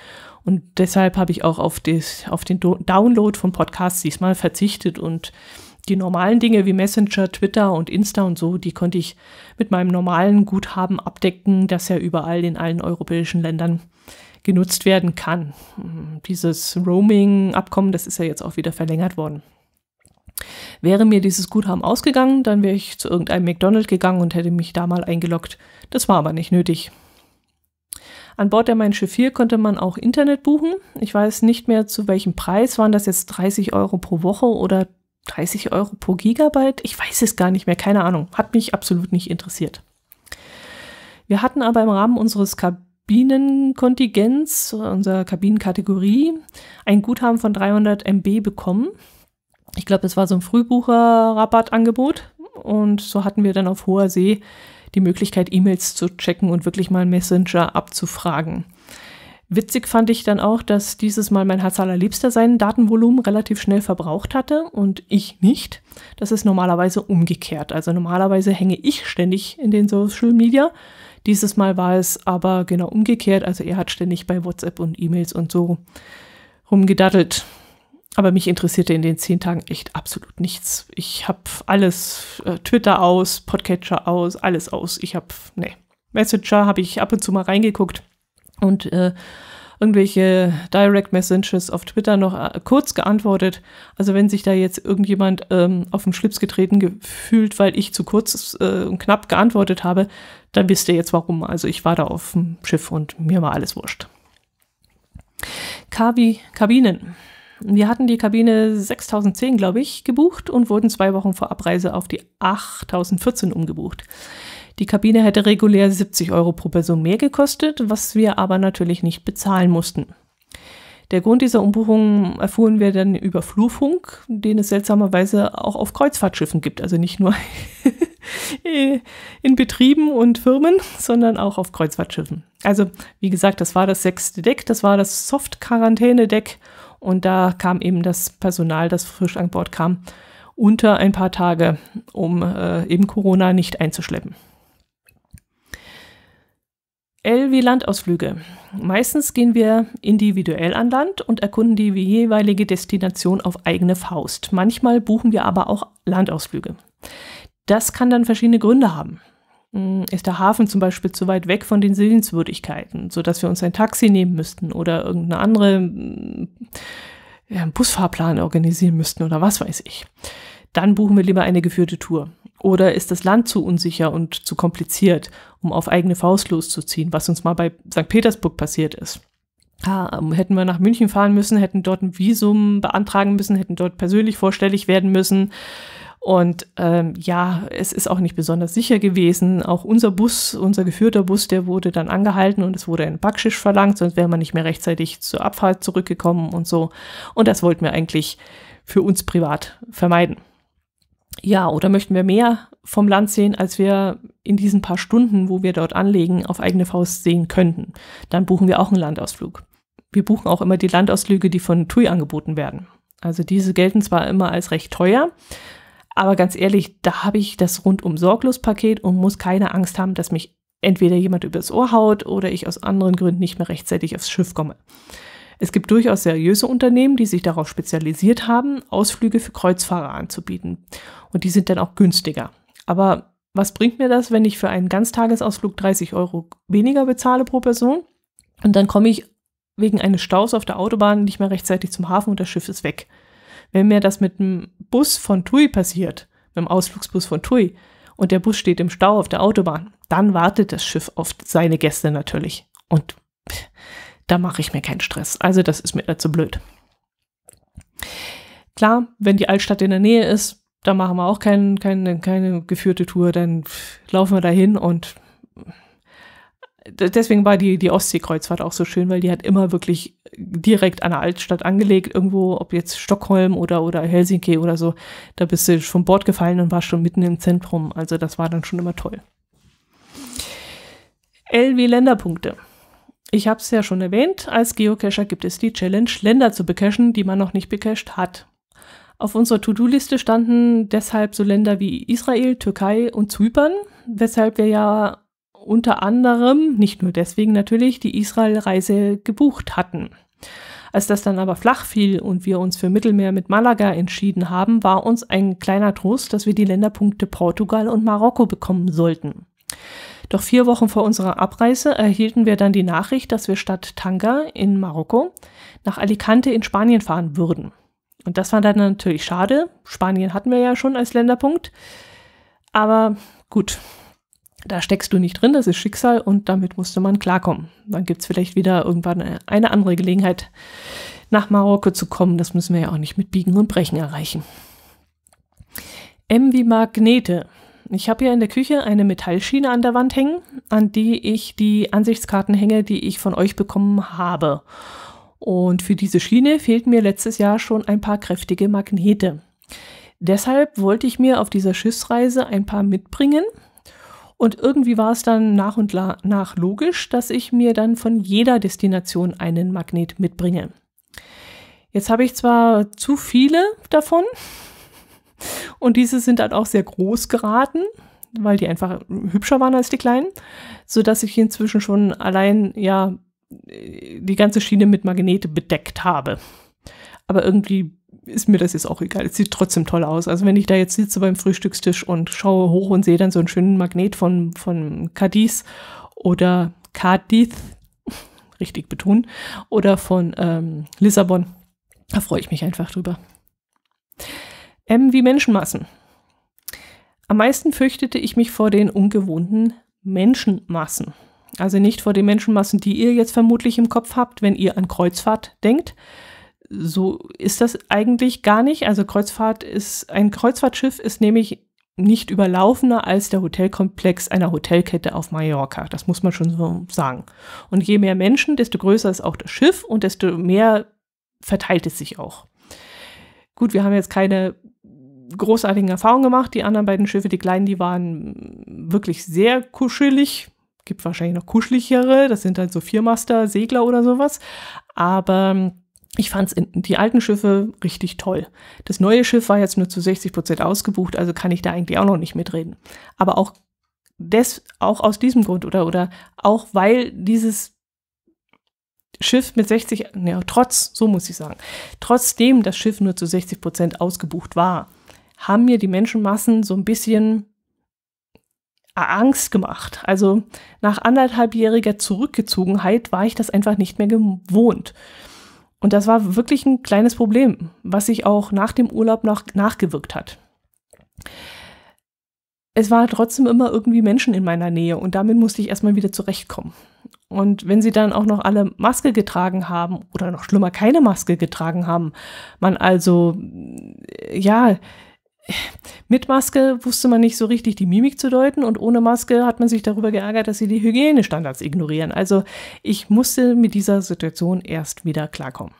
Speaker 1: Und deshalb habe ich auch auf, des, auf den Do Download von Podcasts diesmal verzichtet und die normalen Dinge wie Messenger, Twitter und Insta und so, die konnte ich mit meinem normalen Guthaben abdecken, das ja überall in allen europäischen Ländern genutzt werden kann. Hm, dieses Roaming-Abkommen, das ist ja jetzt auch wieder verlängert worden. Wäre mir dieses Guthaben ausgegangen, dann wäre ich zu irgendeinem McDonald's gegangen und hätte mich da mal eingeloggt. Das war aber nicht nötig. An Bord der Mein Schiff 4 konnte man auch Internet buchen. Ich weiß nicht mehr zu welchem Preis. Waren das jetzt 30 Euro pro Woche oder 30 Euro pro Gigabyte? Ich weiß es gar nicht mehr. Keine Ahnung. Hat mich absolut nicht interessiert. Wir hatten aber im Rahmen unseres Kabinenkontingents, unserer Kabinenkategorie, ein Guthaben von 300 MB bekommen ich glaube, es war so ein Frühbucher-Rabattangebot. Und so hatten wir dann auf hoher See die Möglichkeit, E-Mails zu checken und wirklich mal Messenger abzufragen. Witzig fand ich dann auch, dass dieses Mal mein Herz allerliebster sein Datenvolumen relativ schnell verbraucht hatte und ich nicht. Das ist normalerweise umgekehrt. Also normalerweise hänge ich ständig in den Social Media. Dieses Mal war es aber genau umgekehrt. Also er hat ständig bei WhatsApp und E-Mails und so rumgedattelt. Aber mich interessierte in den zehn Tagen echt absolut nichts. Ich habe alles, äh, Twitter aus, Podcatcher aus, alles aus. Ich habe, nee, Messenger habe ich ab und zu mal reingeguckt und äh, irgendwelche Direct Messages auf Twitter noch äh, kurz geantwortet. Also wenn sich da jetzt irgendjemand ähm, auf den Schlips getreten gefühlt, weil ich zu kurz äh, und knapp geantwortet habe, dann wisst ihr jetzt warum. Also ich war da auf dem Schiff und mir war alles wurscht. Kabi Kabinen. Wir hatten die Kabine 6010, glaube ich, gebucht und wurden zwei Wochen vor Abreise auf die 8014 umgebucht. Die Kabine hätte regulär 70 Euro pro Person mehr gekostet, was wir aber natürlich nicht bezahlen mussten. Der Grund dieser Umbuchung erfuhren wir dann über Flurfunk, den es seltsamerweise auch auf Kreuzfahrtschiffen gibt. Also nicht nur [LAUGHS] in Betrieben und Firmen, sondern auch auf Kreuzfahrtschiffen. Also, wie gesagt, das war das sechste Deck, das war das Soft-Quarantäne-Deck und da kam eben das Personal, das frisch an Bord kam, unter ein paar Tage, um äh, eben Corona nicht einzuschleppen. L wie Landausflüge. Meistens gehen wir individuell an Land und erkunden die jeweilige Destination auf eigene Faust. Manchmal buchen wir aber auch Landausflüge. Das kann dann verschiedene Gründe haben. Hm, ist der Hafen zum Beispiel zu weit weg von den Sehenswürdigkeiten, sodass wir uns ein Taxi nehmen müssten oder irgendeine andere hm, ja, Busfahrplan organisieren müssten oder was weiß ich. Dann buchen wir lieber eine geführte Tour. Oder ist das Land zu unsicher und zu kompliziert, um auf eigene Faust loszuziehen, was uns mal bei St. Petersburg passiert ist. Ah, ähm, hätten wir nach München fahren müssen, hätten dort ein Visum beantragen müssen, hätten dort persönlich vorstellig werden müssen und ähm, ja, es ist auch nicht besonders sicher gewesen. Auch unser Bus, unser geführter Bus, der wurde dann angehalten und es wurde ein Backschisch verlangt, sonst wäre man nicht mehr rechtzeitig zur Abfahrt zurückgekommen und so. Und das wollten wir eigentlich für uns privat vermeiden. Ja, oder möchten wir mehr vom Land sehen, als wir in diesen paar Stunden, wo wir dort anlegen, auf eigene Faust sehen könnten? Dann buchen wir auch einen Landausflug. Wir buchen auch immer die Landausflüge, die von TUI angeboten werden. Also diese gelten zwar immer als recht teuer, aber ganz ehrlich, da habe ich das rundum sorglos Paket und muss keine Angst haben, dass mich entweder jemand übers Ohr haut oder ich aus anderen Gründen nicht mehr rechtzeitig aufs Schiff komme. Es gibt durchaus seriöse Unternehmen, die sich darauf spezialisiert haben, Ausflüge für Kreuzfahrer anzubieten. Und die sind dann auch günstiger. Aber was bringt mir das, wenn ich für einen Ganztagesausflug 30 Euro weniger bezahle pro Person? Und dann komme ich wegen eines Staus auf der Autobahn nicht mehr rechtzeitig zum Hafen und das Schiff ist weg. Wenn mir das mit dem Bus von TUI passiert, mit dem Ausflugsbus von TUI, und der Bus steht im Stau auf der Autobahn, dann wartet das Schiff auf seine Gäste natürlich. Und da mache ich mir keinen Stress. Also das ist mir dazu blöd. Klar, wenn die Altstadt in der Nähe ist, da machen wir auch kein, kein, keine geführte Tour, dann laufen wir dahin und deswegen war die, die Ostseekreuzfahrt auch so schön, weil die hat immer wirklich direkt an der Altstadt angelegt, irgendwo, ob jetzt Stockholm oder, oder Helsinki oder so, da bist du vom Bord gefallen und warst schon mitten im Zentrum. Also das war dann schon immer toll. LW Länderpunkte. Ich habe es ja schon erwähnt, als Geocacher gibt es die Challenge, Länder zu becachen, die man noch nicht becached hat. Auf unserer To-Do-Liste standen deshalb so Länder wie Israel, Türkei und Zypern, weshalb wir ja unter anderem, nicht nur deswegen natürlich, die Israel-Reise gebucht hatten. Als das dann aber flach fiel und wir uns für Mittelmeer mit Malaga entschieden haben, war uns ein kleiner Trost, dass wir die Länderpunkte Portugal und Marokko bekommen sollten. Doch vier Wochen vor unserer Abreise erhielten wir dann die Nachricht, dass wir statt Tanga in Marokko nach Alicante in Spanien fahren würden. Und das war dann natürlich schade. Spanien hatten wir ja schon als Länderpunkt. Aber gut, da steckst du nicht drin, das ist Schicksal und damit musste man klarkommen. Dann gibt es vielleicht wieder irgendwann eine andere Gelegenheit, nach Marokko zu kommen. Das müssen wir ja auch nicht mit Biegen und Brechen erreichen. M wie Magnete. Ich habe hier in der Küche eine Metallschiene an der Wand hängen, an die ich die Ansichtskarten hänge, die ich von euch bekommen habe. Und für diese Schiene fehlten mir letztes Jahr schon ein paar kräftige Magnete. Deshalb wollte ich mir auf dieser Schiffsreise ein paar mitbringen und irgendwie war es dann nach und nach logisch, dass ich mir dann von jeder Destination einen Magnet mitbringe. Jetzt habe ich zwar zu viele davon [LAUGHS] und diese sind dann auch sehr groß geraten, weil die einfach hübscher waren als die kleinen, so dass ich inzwischen schon allein ja die ganze Schiene mit Magnete bedeckt habe. Aber irgendwie ist mir das jetzt auch egal. Es sieht trotzdem toll aus. Also wenn ich da jetzt sitze beim Frühstückstisch und schaue hoch und sehe dann so einen schönen Magnet von, von Cadiz oder Cadiz, [LAUGHS] richtig betonen, oder von ähm, Lissabon, da freue ich mich einfach drüber. M ähm, wie Menschenmassen. Am meisten fürchtete ich mich vor den ungewohnten Menschenmassen. Also nicht vor den Menschenmassen, die ihr jetzt vermutlich im Kopf habt, wenn ihr an Kreuzfahrt denkt, so ist das eigentlich gar nicht. Also Kreuzfahrt ist, ein Kreuzfahrtschiff ist nämlich nicht überlaufener als der Hotelkomplex einer Hotelkette auf Mallorca. Das muss man schon so sagen. Und je mehr Menschen, desto größer ist auch das Schiff und desto mehr verteilt es sich auch. Gut, wir haben jetzt keine großartigen Erfahrungen gemacht. Die anderen beiden Schiffe, die kleinen, die waren wirklich sehr kuschelig. Gibt wahrscheinlich noch kuscheligere. Das sind halt so Viermaster, Segler oder sowas. Aber ich fand die alten Schiffe richtig toll. Das neue Schiff war jetzt nur zu 60 Prozent ausgebucht, also kann ich da eigentlich auch noch nicht mitreden. Aber auch des, auch aus diesem Grund oder, oder auch weil dieses Schiff mit 60, ja, trotz, so muss ich sagen, trotzdem das Schiff nur zu 60 Prozent ausgebucht war, haben mir die Menschenmassen so ein bisschen Angst gemacht. Also nach anderthalbjähriger Zurückgezogenheit war ich das einfach nicht mehr gewohnt. Und das war wirklich ein kleines Problem, was sich auch nach dem Urlaub noch nachgewirkt hat. Es war trotzdem immer irgendwie Menschen in meiner Nähe und damit musste ich erstmal wieder zurechtkommen. Und wenn sie dann auch noch alle Maske getragen haben oder noch schlimmer keine Maske getragen haben, man also, ja, mit Maske wusste man nicht so richtig die Mimik zu deuten und ohne Maske hat man sich darüber geärgert, dass sie die Hygienestandards ignorieren. Also ich musste mit dieser Situation erst wieder klarkommen.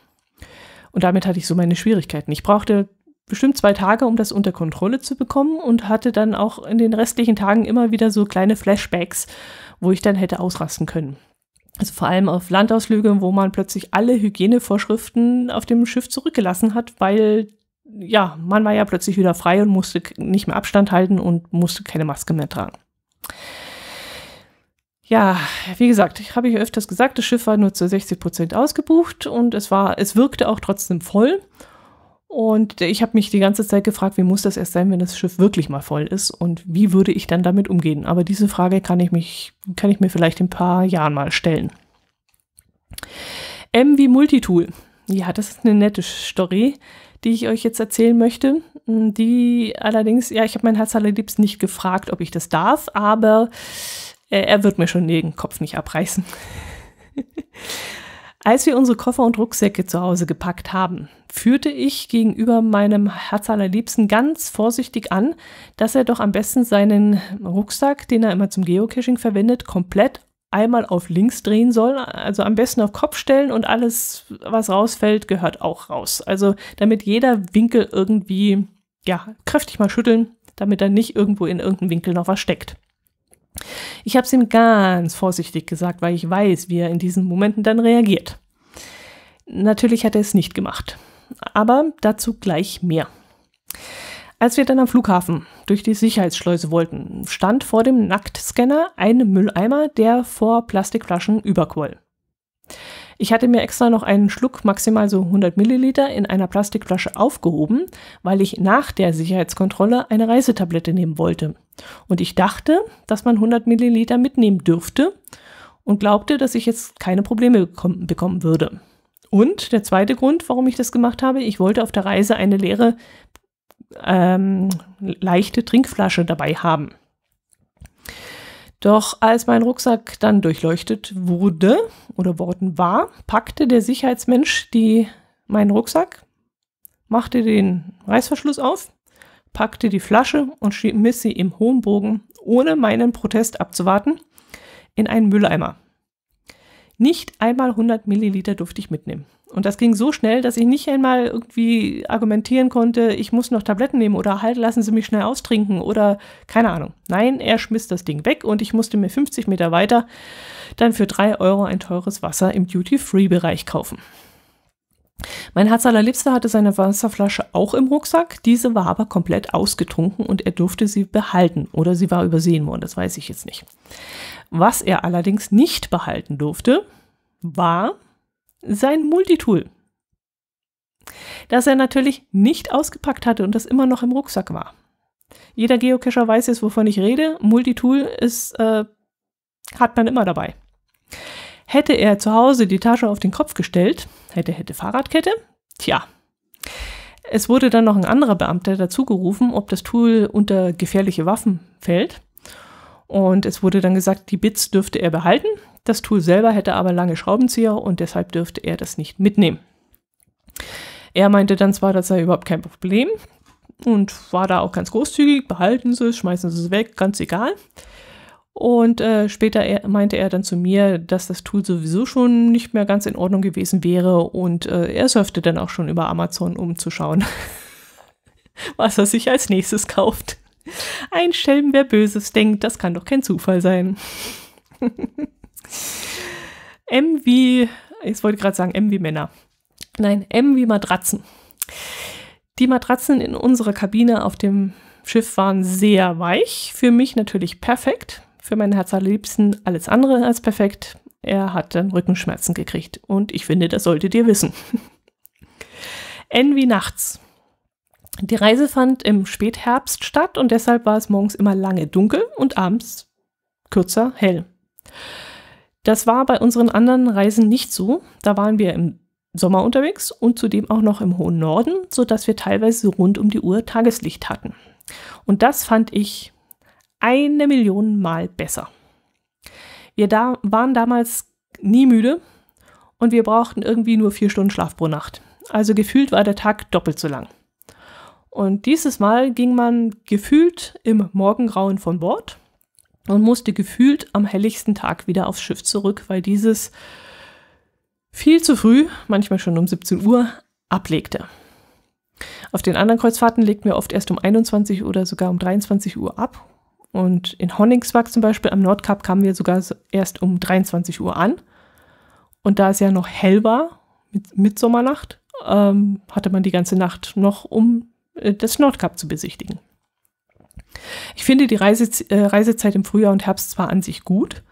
Speaker 1: Und damit hatte ich so meine Schwierigkeiten. Ich brauchte bestimmt zwei Tage, um das unter Kontrolle zu bekommen und hatte dann auch in den restlichen Tagen immer wieder so kleine Flashbacks, wo ich dann hätte ausrasten können. Also vor allem auf Landausflüge, wo man plötzlich alle Hygienevorschriften auf dem Schiff zurückgelassen hat, weil ja, man war ja plötzlich wieder frei und musste nicht mehr Abstand halten und musste keine Maske mehr tragen. Ja, wie gesagt, ich habe ich öfters gesagt, das Schiff war nur zu 60 Prozent ausgebucht und es war, es wirkte auch trotzdem voll. Und ich habe mich die ganze Zeit gefragt, wie muss das erst sein, wenn das Schiff wirklich mal voll ist und wie würde ich dann damit umgehen? Aber diese Frage kann ich mich, kann ich mir vielleicht in ein paar Jahren mal stellen. M wie Multitool. Ja, das ist eine nette Story die ich euch jetzt erzählen möchte. Mm, die allerdings, ja, ich habe meinen Herz allerliebst nicht gefragt, ob ich das darf, aber äh, er wird mir schon den Kopf nicht abreißen. [LAUGHS] Als wir unsere Koffer und Rucksäcke zu Hause gepackt haben, führte ich gegenüber meinem Herzallerliebsten ganz vorsichtig an, dass er doch am besten seinen Rucksack, den er immer zum Geocaching verwendet, komplett einmal auf links drehen soll, also am besten auf Kopf stellen und alles, was rausfällt, gehört auch raus. Also damit jeder Winkel irgendwie, ja, kräftig mal schütteln, damit da nicht irgendwo in irgendeinem Winkel noch was steckt. Ich habe es ihm ganz vorsichtig gesagt, weil ich weiß, wie er in diesen Momenten dann reagiert. Natürlich hat er es nicht gemacht, aber dazu gleich mehr. Als wir dann am Flughafen durch die Sicherheitsschleuse wollten, stand vor dem Nacktscanner ein Mülleimer, der vor Plastikflaschen überquoll. Ich hatte mir extra noch einen Schluck maximal so 100 Milliliter in einer Plastikflasche aufgehoben, weil ich nach der Sicherheitskontrolle eine Reisetablette nehmen wollte. Und ich dachte, dass man 100 Milliliter mitnehmen dürfte und glaubte, dass ich jetzt keine Probleme bekommen würde. Und der zweite Grund, warum ich das gemacht habe, ich wollte auf der Reise eine leere ähm, leichte Trinkflasche dabei haben. Doch als mein Rucksack dann durchleuchtet wurde oder worden war, packte der Sicherheitsmensch die, meinen Rucksack, machte den Reißverschluss auf, packte die Flasche und schmiss sie im hohen Bogen, ohne meinen Protest abzuwarten, in einen Mülleimer. Nicht einmal 100 Milliliter durfte ich mitnehmen. Und das ging so schnell, dass ich nicht einmal irgendwie argumentieren konnte, ich muss noch Tabletten nehmen oder halt, lassen Sie mich schnell austrinken oder keine Ahnung. Nein, er schmiss das Ding weg und ich musste mir 50 Meter weiter dann für 3 Euro ein teures Wasser im Duty-Free-Bereich kaufen. Mein Herz allerliebster hatte seine Wasserflasche auch im Rucksack, diese war aber komplett ausgetrunken und er durfte sie behalten oder sie war übersehen worden, das weiß ich jetzt nicht. Was er allerdings nicht behalten durfte, war sein Multitool, das er natürlich nicht ausgepackt hatte und das immer noch im Rucksack war. Jeder Geocacher weiß jetzt, wovon ich rede. Multitool ist, äh, hat man immer dabei. Hätte er zu Hause die Tasche auf den Kopf gestellt, hätte, hätte Fahrradkette, tja. Es wurde dann noch ein anderer Beamter dazugerufen, ob das Tool unter gefährliche Waffen fällt. Und es wurde dann gesagt, die Bits dürfte er behalten, das Tool selber hätte aber lange Schraubenzieher und deshalb dürfte er das nicht mitnehmen. Er meinte dann zwar, das sei überhaupt kein Problem und war da auch ganz großzügig, behalten Sie es, schmeißen Sie es weg, ganz egal. Und äh, später er, meinte er dann zu mir, dass das Tool sowieso schon nicht mehr ganz in Ordnung gewesen wäre und äh, er surfte dann auch schon über Amazon, um zu schauen, [LAUGHS] was er sich als nächstes kauft. Ein Schelm, wer Böses denkt, das kann doch kein Zufall sein. [LAUGHS] M wie, ich wollte gerade sagen M wie Männer. Nein, M wie Matratzen. Die Matratzen in unserer Kabine auf dem Schiff waren sehr weich. Für mich natürlich perfekt. Für meinen Herz allerliebsten alles andere als perfekt. Er hat dann Rückenschmerzen gekriegt. Und ich finde, das solltet ihr wissen. [LAUGHS] N wie nachts. Die Reise fand im Spätherbst statt und deshalb war es morgens immer lange dunkel und abends kürzer hell. Das war bei unseren anderen Reisen nicht so. Da waren wir im Sommer unterwegs und zudem auch noch im hohen Norden, sodass wir teilweise rund um die Uhr Tageslicht hatten. Und das fand ich eine Million Mal besser. Wir da waren damals nie müde und wir brauchten irgendwie nur vier Stunden Schlaf pro Nacht. Also gefühlt war der Tag doppelt so lang. Und dieses Mal ging man gefühlt im Morgengrauen von Bord und musste gefühlt am helligsten Tag wieder aufs Schiff zurück, weil dieses viel zu früh, manchmal schon um 17 Uhr, ablegte. Auf den anderen Kreuzfahrten legten wir oft erst um 21 oder sogar um 23 Uhr ab. Und in Honningswag zum Beispiel am Nordkap kamen wir sogar erst um 23 Uhr an. Und da es ja noch hell war, mit Mitsommernacht, ähm, hatte man die ganze Nacht noch, um äh, das Nordkap zu besichtigen. Ich finde die Reise, äh, Reisezeit im Frühjahr und Herbst zwar an sich gut,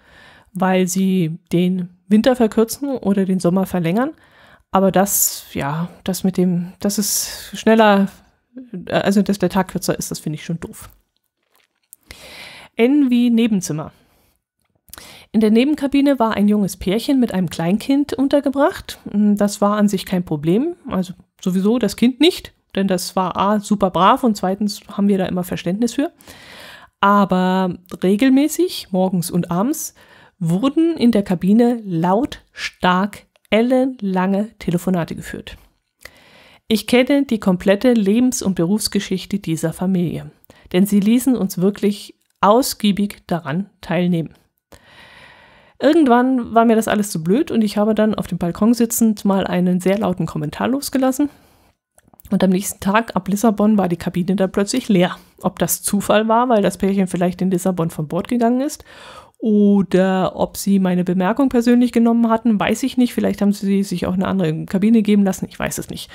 Speaker 1: weil sie den Winter verkürzen oder den Sommer verlängern, aber das, ja, das mit dem, das ist schneller, äh, also dass der Tag kürzer ist, das finde ich schon doof. N wie Nebenzimmer. In der Nebenkabine war ein junges Pärchen mit einem Kleinkind untergebracht. Das war an sich kein Problem, also sowieso das Kind nicht denn das war A, super brav und zweitens haben wir da immer Verständnis für. Aber regelmäßig, morgens und abends, wurden in der Kabine laut, stark, ellenlange Telefonate geführt. Ich kenne die komplette Lebens- und Berufsgeschichte dieser Familie, denn sie ließen uns wirklich ausgiebig daran teilnehmen. Irgendwann war mir das alles zu blöd und ich habe dann auf dem Balkon sitzend mal einen sehr lauten Kommentar losgelassen, und am nächsten Tag ab Lissabon war die Kabine dann plötzlich leer. Ob das Zufall war, weil das Pärchen vielleicht in Lissabon von Bord gegangen ist, oder ob sie meine Bemerkung persönlich genommen hatten, weiß ich nicht. Vielleicht haben sie sich auch eine andere Kabine geben lassen, ich weiß es nicht.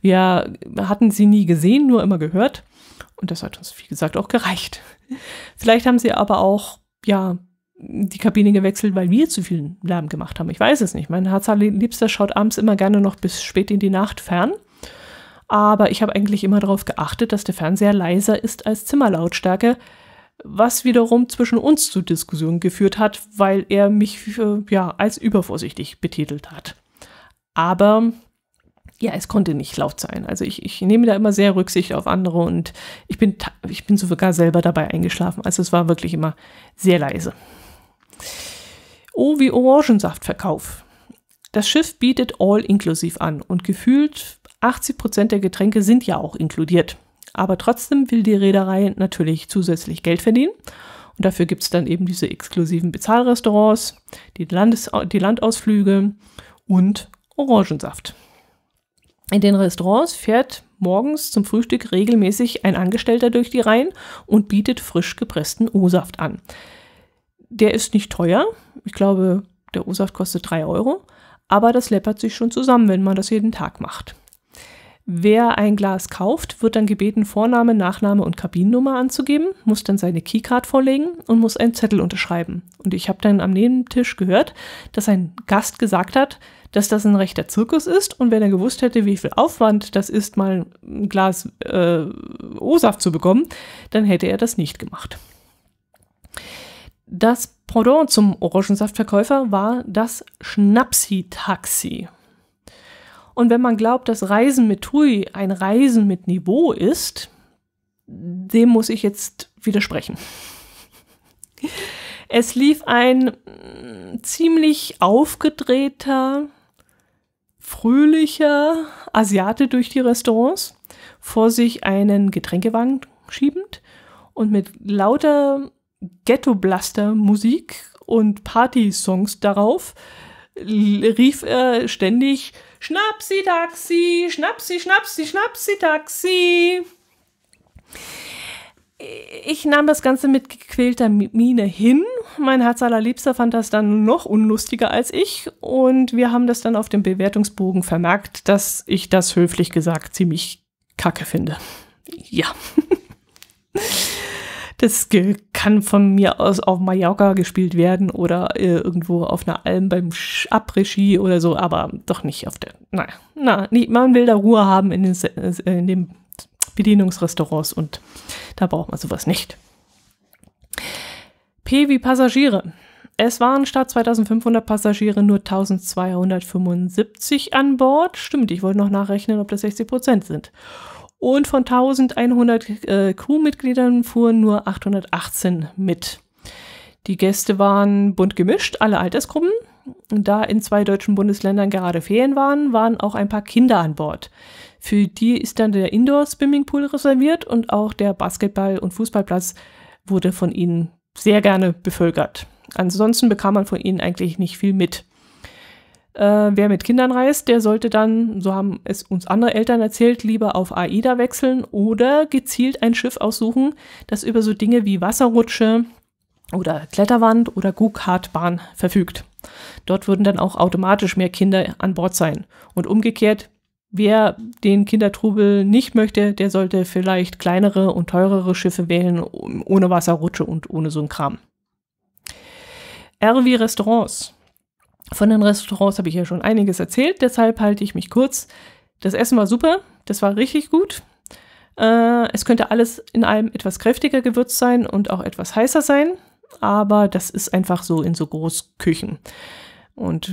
Speaker 1: Wir hatten sie nie gesehen, nur immer gehört. Und das hat uns, wie gesagt, auch gereicht. Vielleicht haben sie aber auch, ja, die Kabine gewechselt, weil wir zu viel Lärm gemacht haben. Ich weiß es nicht. Mein Herzallerliebster schaut abends immer gerne noch bis spät in die Nacht fern aber ich habe eigentlich immer darauf geachtet, dass der Fernseher leiser ist als Zimmerlautstärke, was wiederum zwischen uns zu Diskussionen geführt hat, weil er mich äh, ja als übervorsichtig betitelt hat. Aber ja, es konnte nicht laut sein. Also ich, ich nehme da immer sehr Rücksicht auf andere und ich bin, ich bin sogar selber dabei eingeschlafen. Also es war wirklich immer sehr leise. Oh, wie Orangensaftverkauf. Das Schiff bietet All-Inklusiv an und gefühlt 80 Prozent der Getränke sind ja auch inkludiert. Aber trotzdem will die Reederei natürlich zusätzlich Geld verdienen. Und dafür gibt es dann eben diese exklusiven Bezahlrestaurants, die, Landes die Landausflüge und Orangensaft. In den Restaurants fährt morgens zum Frühstück regelmäßig ein Angestellter durch die Reihen und bietet frisch gepressten O-Saft an. Der ist nicht teuer. Ich glaube, der O-Saft kostet 3 Euro. Aber das läppert sich schon zusammen, wenn man das jeden Tag macht. Wer ein Glas kauft, wird dann gebeten, Vorname, Nachname und Kabinennummer anzugeben, muss dann seine Keycard vorlegen und muss einen Zettel unterschreiben. Und ich habe dann am Nebentisch gehört, dass ein Gast gesagt hat, dass das ein rechter Zirkus ist und wenn er gewusst hätte, wie viel Aufwand das ist, mal ein Glas äh, O-Saft zu bekommen, dann hätte er das nicht gemacht. Das Pendant zum Orangensaftverkäufer war das Schnapsi-Taxi. Und wenn man glaubt, dass Reisen mit Tui ein Reisen mit Niveau ist, dem muss ich jetzt widersprechen. [LAUGHS] Es lief ein mm, ziemlich aufgedrehter, fröhlicher Asiate durch die Restaurants, vor sich einen Getränkewagen schiebend und mit lauter Ghetto-Blaster-Musik und Party-Songs darauf rief er ständig Schnapsi Taxi, Schnapsi, Schnapsi, Schnapsi Taxi. Ich nahm das Ganze mit gequälter Miene hin. Mein Herzallerliebster fand das dann noch unlustiger als ich und wir haben das dann auf dem Bewertungsbogen vermerkt, dass ich das höflich gesagt ziemlich kacke finde. Ja. [LAUGHS] Das kann von mir aus auf Mallorca gespielt werden oder äh, irgendwo auf einer Alm beim Abregie oder so, aber doch nicht auf der. Naja, na, nicht, man will da Ruhe haben in den, äh, in den Bedienungsrestaurants und da braucht man sowas nicht. P wie Passagiere. Es waren statt 2500 Passagiere nur 1275 an Bord. Stimmt, ich wollte noch nachrechnen, ob das 60 Prozent sind. Und von 1100 äh, Crewmitgliedern fuhren nur 818 mit. Die Gäste waren bunt gemischt, alle Altersgruppen. Da in zwei deutschen Bundesländern gerade Ferien waren, waren auch ein paar Kinder an Bord. Für die ist dann der Indoor-Swimmingpool reserviert und auch der Basketball- und Fußballplatz wurde von ihnen sehr gerne bevölkert. Ansonsten bekam man von ihnen eigentlich nicht viel mit. Äh, wer mit Kindern reist, der sollte dann, so haben es uns andere Eltern erzählt, lieber auf AIDA wechseln oder gezielt ein Schiff aussuchen, das über so Dinge wie Wasserrutsche oder Kletterwand oder go kart verfügt. Dort würden dann auch automatisch mehr Kinder an Bord sein. Und umgekehrt, Wer den Kindertrubel nicht möchte, der sollte vielleicht kleinere und teurere Schiffe wählen, ohne Wasserrutsche und ohne so ein Kram. RW Restaurants. Von den Restaurants habe ich ja schon einiges erzählt, deshalb halte ich mich kurz. Das Essen war super, das war richtig gut. Äh, es könnte alles in allem etwas kräftiger gewürzt sein und auch etwas heißer sein, aber das ist einfach so in so Großküchen. Und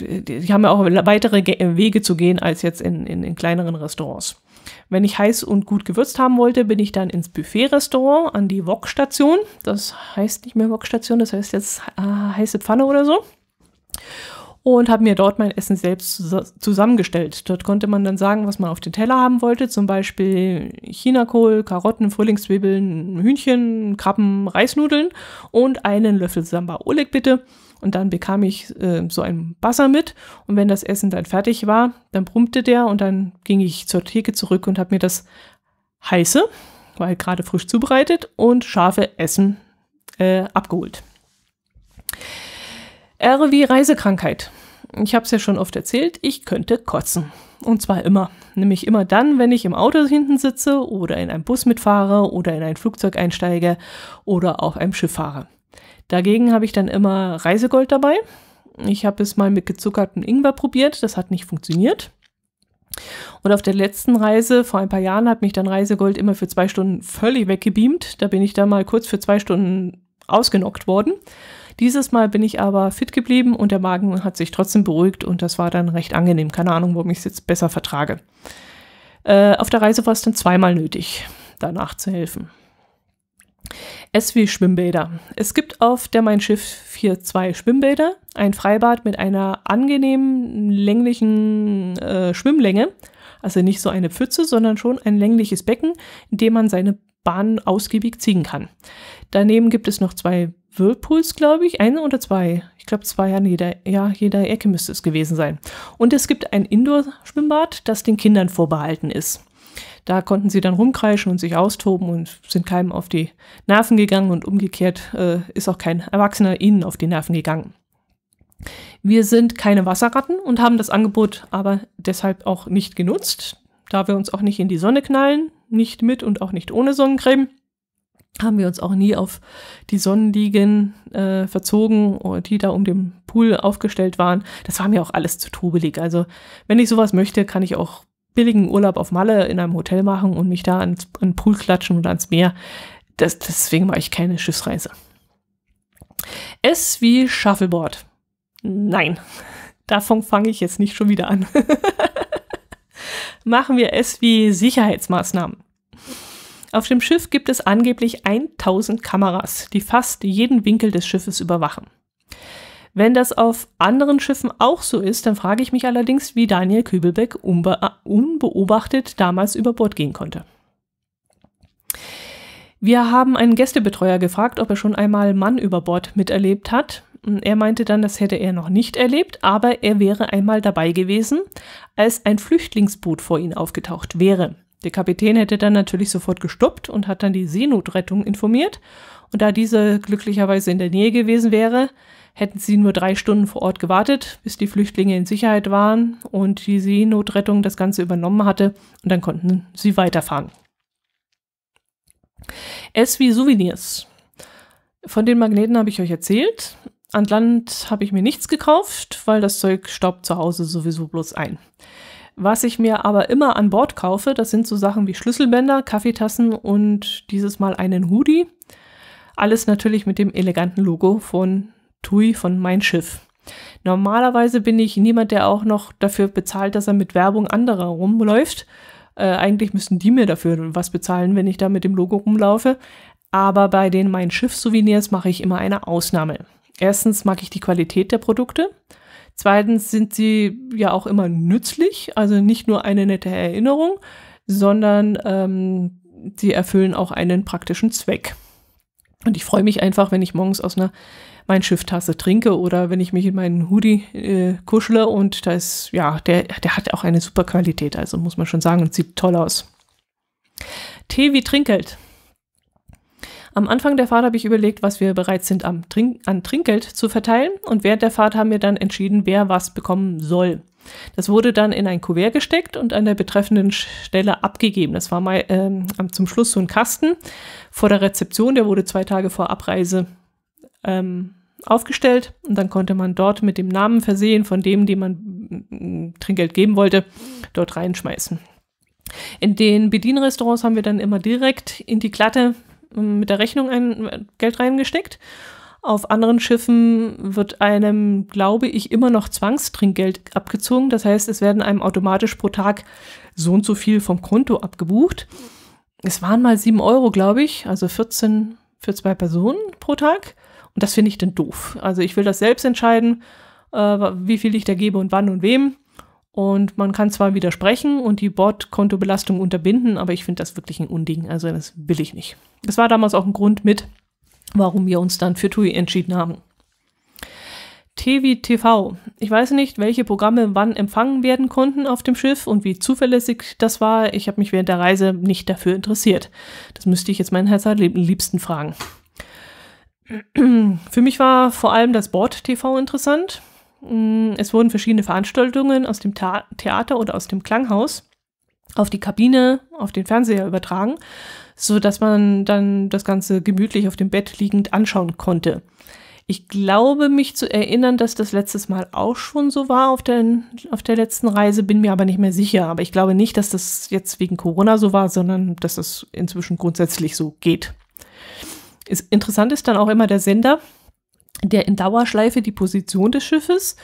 Speaker 1: äh, die haben ja auch weitere äh, Wege zu gehen als jetzt in, in, in kleineren Restaurants. Wenn ich heiß und gut gewürzt haben wollte, bin ich dann ins Buffet-Restaurant an die Wok-Station. Das heißt nicht mehr Wok-Station, das heißt jetzt äh, heiße Pfanne oder so und habe mir dort mein Essen selbst zusammengestellt. Dort konnte man dann sagen, was man auf den Teller haben wollte, zum Beispiel Chinakohl, Karotten, Frühlingszwiebeln, Hühnchen, Krabben, Reisnudeln und einen Löffel Samba Oleg bitte. Und dann bekam ich äh, so einen Basser mit und wenn das Essen dann fertig war, dann brummte der und dann ging ich zur Theke zurück und habe mir das heiße, weil gerade frisch zubereitet und scharfe Essen äh, abgeholt. R wie Reisekrankheit. Ich habe es ja schon oft erzählt, ich könnte kotzen. Und zwar immer. Nämlich immer dann, wenn ich im Auto hinten sitze oder in einem Bus mitfahre oder in ein Flugzeug einsteige oder auf einem Schiff fahre. Dagegen habe ich dann immer Reisegold dabei. Ich habe es mal mit gezuckertem Ingwer probiert, das hat nicht funktioniert. Und auf der letzten Reise vor ein paar Jahren hat mich dann Reisegold immer für zwei Stunden völlig weggebeamt. Da bin ich dann mal kurz für zwei Stunden ausgenockt worden. Dieses Mal bin ich aber fit geblieben und der Magen hat sich trotzdem beruhigt und das war dann recht angenehm. Keine Ahnung, warum ich es jetzt besser vertrage. Äh, auf der Reise war es dann zweimal nötig, danach zu helfen. Es wie Schwimmbäder. Es gibt auf der Mein Schiff hier zwei Schwimmbäder, ein Freibad mit einer angenehmen länglichen äh, Schwimmlänge, also nicht so eine Pfütze, sondern schon ein längliches Becken, in dem man seine Bahnen ausgiebig ziehen kann. Daneben gibt es noch zwei Whirlpools, glaube ich. Eine oder zwei? Ich glaube, zwei an jeder, ja, jeder Ecke müsste es gewesen sein. Und es gibt ein Indoor-Schwimmbad, das den Kindern vorbehalten ist. Da konnten sie dann rumkreischen und sich austoben und sind keinem auf die Nerven gegangen und umgekehrt äh, ist auch kein Erwachsener ihnen auf die Nerven gegangen. Wir sind keine Wasserratten und haben das Angebot aber deshalb auch nicht genutzt, da wir uns auch nicht in die Sonne knallen, nicht mit und auch nicht ohne Sonnencreme haben wir uns auch nie auf die Sonnenliegen äh, verzogen, oh, die da um den Pool aufgestellt waren. Das war mir auch alles zu trubelig. Also wenn ich sowas möchte, kann ich auch billigen Urlaub auf Malle in einem Hotel machen und mich da ans, an den Pool klatschen oder ans Meer. Das, deswegen mache ich keine Schiffsreise. Es wie Shuffleboard. Nein, [LAUGHS] davon fange ich jetzt nicht schon wieder an. [LAUGHS] machen wir es wie Sicherheitsmaßnahmen. Auf dem Schiff gibt es angeblich 1000 Kameras, die fast jeden Winkel des Schiffes überwachen. Wenn das auf anderen Schiffen auch so ist, dann frage ich mich allerdings, wie Daniel Kübelbeck unbe äh, unbeobachtet damals über Bord gehen konnte. Wir haben einen Gästebetreuer gefragt, ob er schon einmal Mann über Bord miterlebt hat. Er meinte dann, das hätte er noch nicht erlebt, aber er wäre einmal dabei gewesen, als ein Flüchtlingsboot vor ihn aufgetaucht wäre. Der Kapitän hätte dann natürlich sofort gestoppt und hat dann die Seenotrettung informiert. Und da diese glücklicherweise in der Nähe gewesen wäre, hätten sie nur drei Stunden vor Ort gewartet, bis die Flüchtlinge in Sicherheit waren und die Seenotrettung das Ganze übernommen hatte. Und dann konnten sie weiterfahren. Es wie Souvenirs. Von den Magneten habe ich euch erzählt. An Land habe ich mir nichts gekauft, weil das Zeug staubt zu Hause sowieso bloß ein. Was ich mir aber immer an Bord kaufe, das sind so Sachen wie Schlüsselbänder, Kaffeetassen und dieses Mal einen Hoodie. Alles natürlich mit dem eleganten Logo von TUI, von Mein Schiff. Normalerweise bin ich niemand, der auch noch dafür bezahlt, dass er mit Werbung anderer rumläuft. Äh, eigentlich müssten die mir dafür was bezahlen, wenn ich da mit dem Logo rumlaufe. Aber bei den Mein Schiff-Souvenirs mache ich immer eine Ausnahme. Erstens mag ich die Qualität der Produkte. Zweitens sind sie ja auch immer nützlich, also nicht nur eine nette Erinnerung, sondern ähm, sie erfüllen auch einen praktischen Zweck. Und ich freue mich einfach, wenn ich morgens aus einer mein Schifftasse trinke oder wenn ich mich in meinen Hoodie äh, kuschle und da ist, ja, der, der hat auch eine super Qualität, also muss man schon sagen und sieht toll aus. Tee wie Trinkgeld. Am Anfang der Fahrt habe ich überlegt, was wir bereit sind, Trink an Trinkgeld zu verteilen. Und während der Fahrt haben wir dann entschieden, wer was bekommen soll. Das wurde dann in ein Kuvert gesteckt und an der betreffenden Stelle abgegeben. Das war mal ähm, zum Schluss so ein Kasten vor der Rezeption, der wurde zwei Tage vor Abreise ähm, aufgestellt und dann konnte man dort mit dem Namen versehen von dem, dem man mm, Trinkgeld geben wollte, dort reinschmeißen. In den Bedienrestaurants haben wir dann immer direkt in die glatte mit der Rechnung ein Geld reingesteckt. Auf anderen Schiffen wird einem, glaube ich, immer noch Zwangstrinkgeld abgezogen. Das heißt, es werden einem automatisch pro Tag so und so viel vom Konto abgebucht. Es waren mal 7 Euro, glaube ich, also 14 für zwei Personen pro Tag. Und das finde ich dann doof. Also ich will das selbst entscheiden, äh, wie viel ich da gebe und wann und wem. Und man kann zwar widersprechen und die Bordkontobelastung unterbinden, aber ich finde das wirklich ein Unding. Also das will ich nicht. Das war damals auch ein Grund mit, warum wir uns dann für TUI entschieden haben. TV TV. Ich weiß nicht, welche Programme wann empfangen werden konnten auf dem Schiff und wie zuverlässig das war. Ich habe mich während der Reise nicht dafür interessiert. Das müsste ich jetzt meinen Herz-Liebsten fragen. [CLEARS THROAT] Für mich war vor allem das Bord TV interessant. Mm, es wurden verschiedene Veranstaltungen aus dem Theater oder aus dem Klanghaus auf die Kabine, auf den Fernseher übertragen, sodass man dann das Ganze gemütlich auf dem Bett liegend anschauen konnte. Ich glaube mich zu erinnern, dass das letztes Mal auch schon so war auf der, auf der letzten Reise, bin mir aber nicht mehr sicher. Aber ich glaube nicht, dass das jetzt wegen Corona so war, sondern dass das inzwischen grundsätzlich so geht. Ist, interessant ist dann auch immer der Sender, der in Dauerschleife die Position des Schiffes,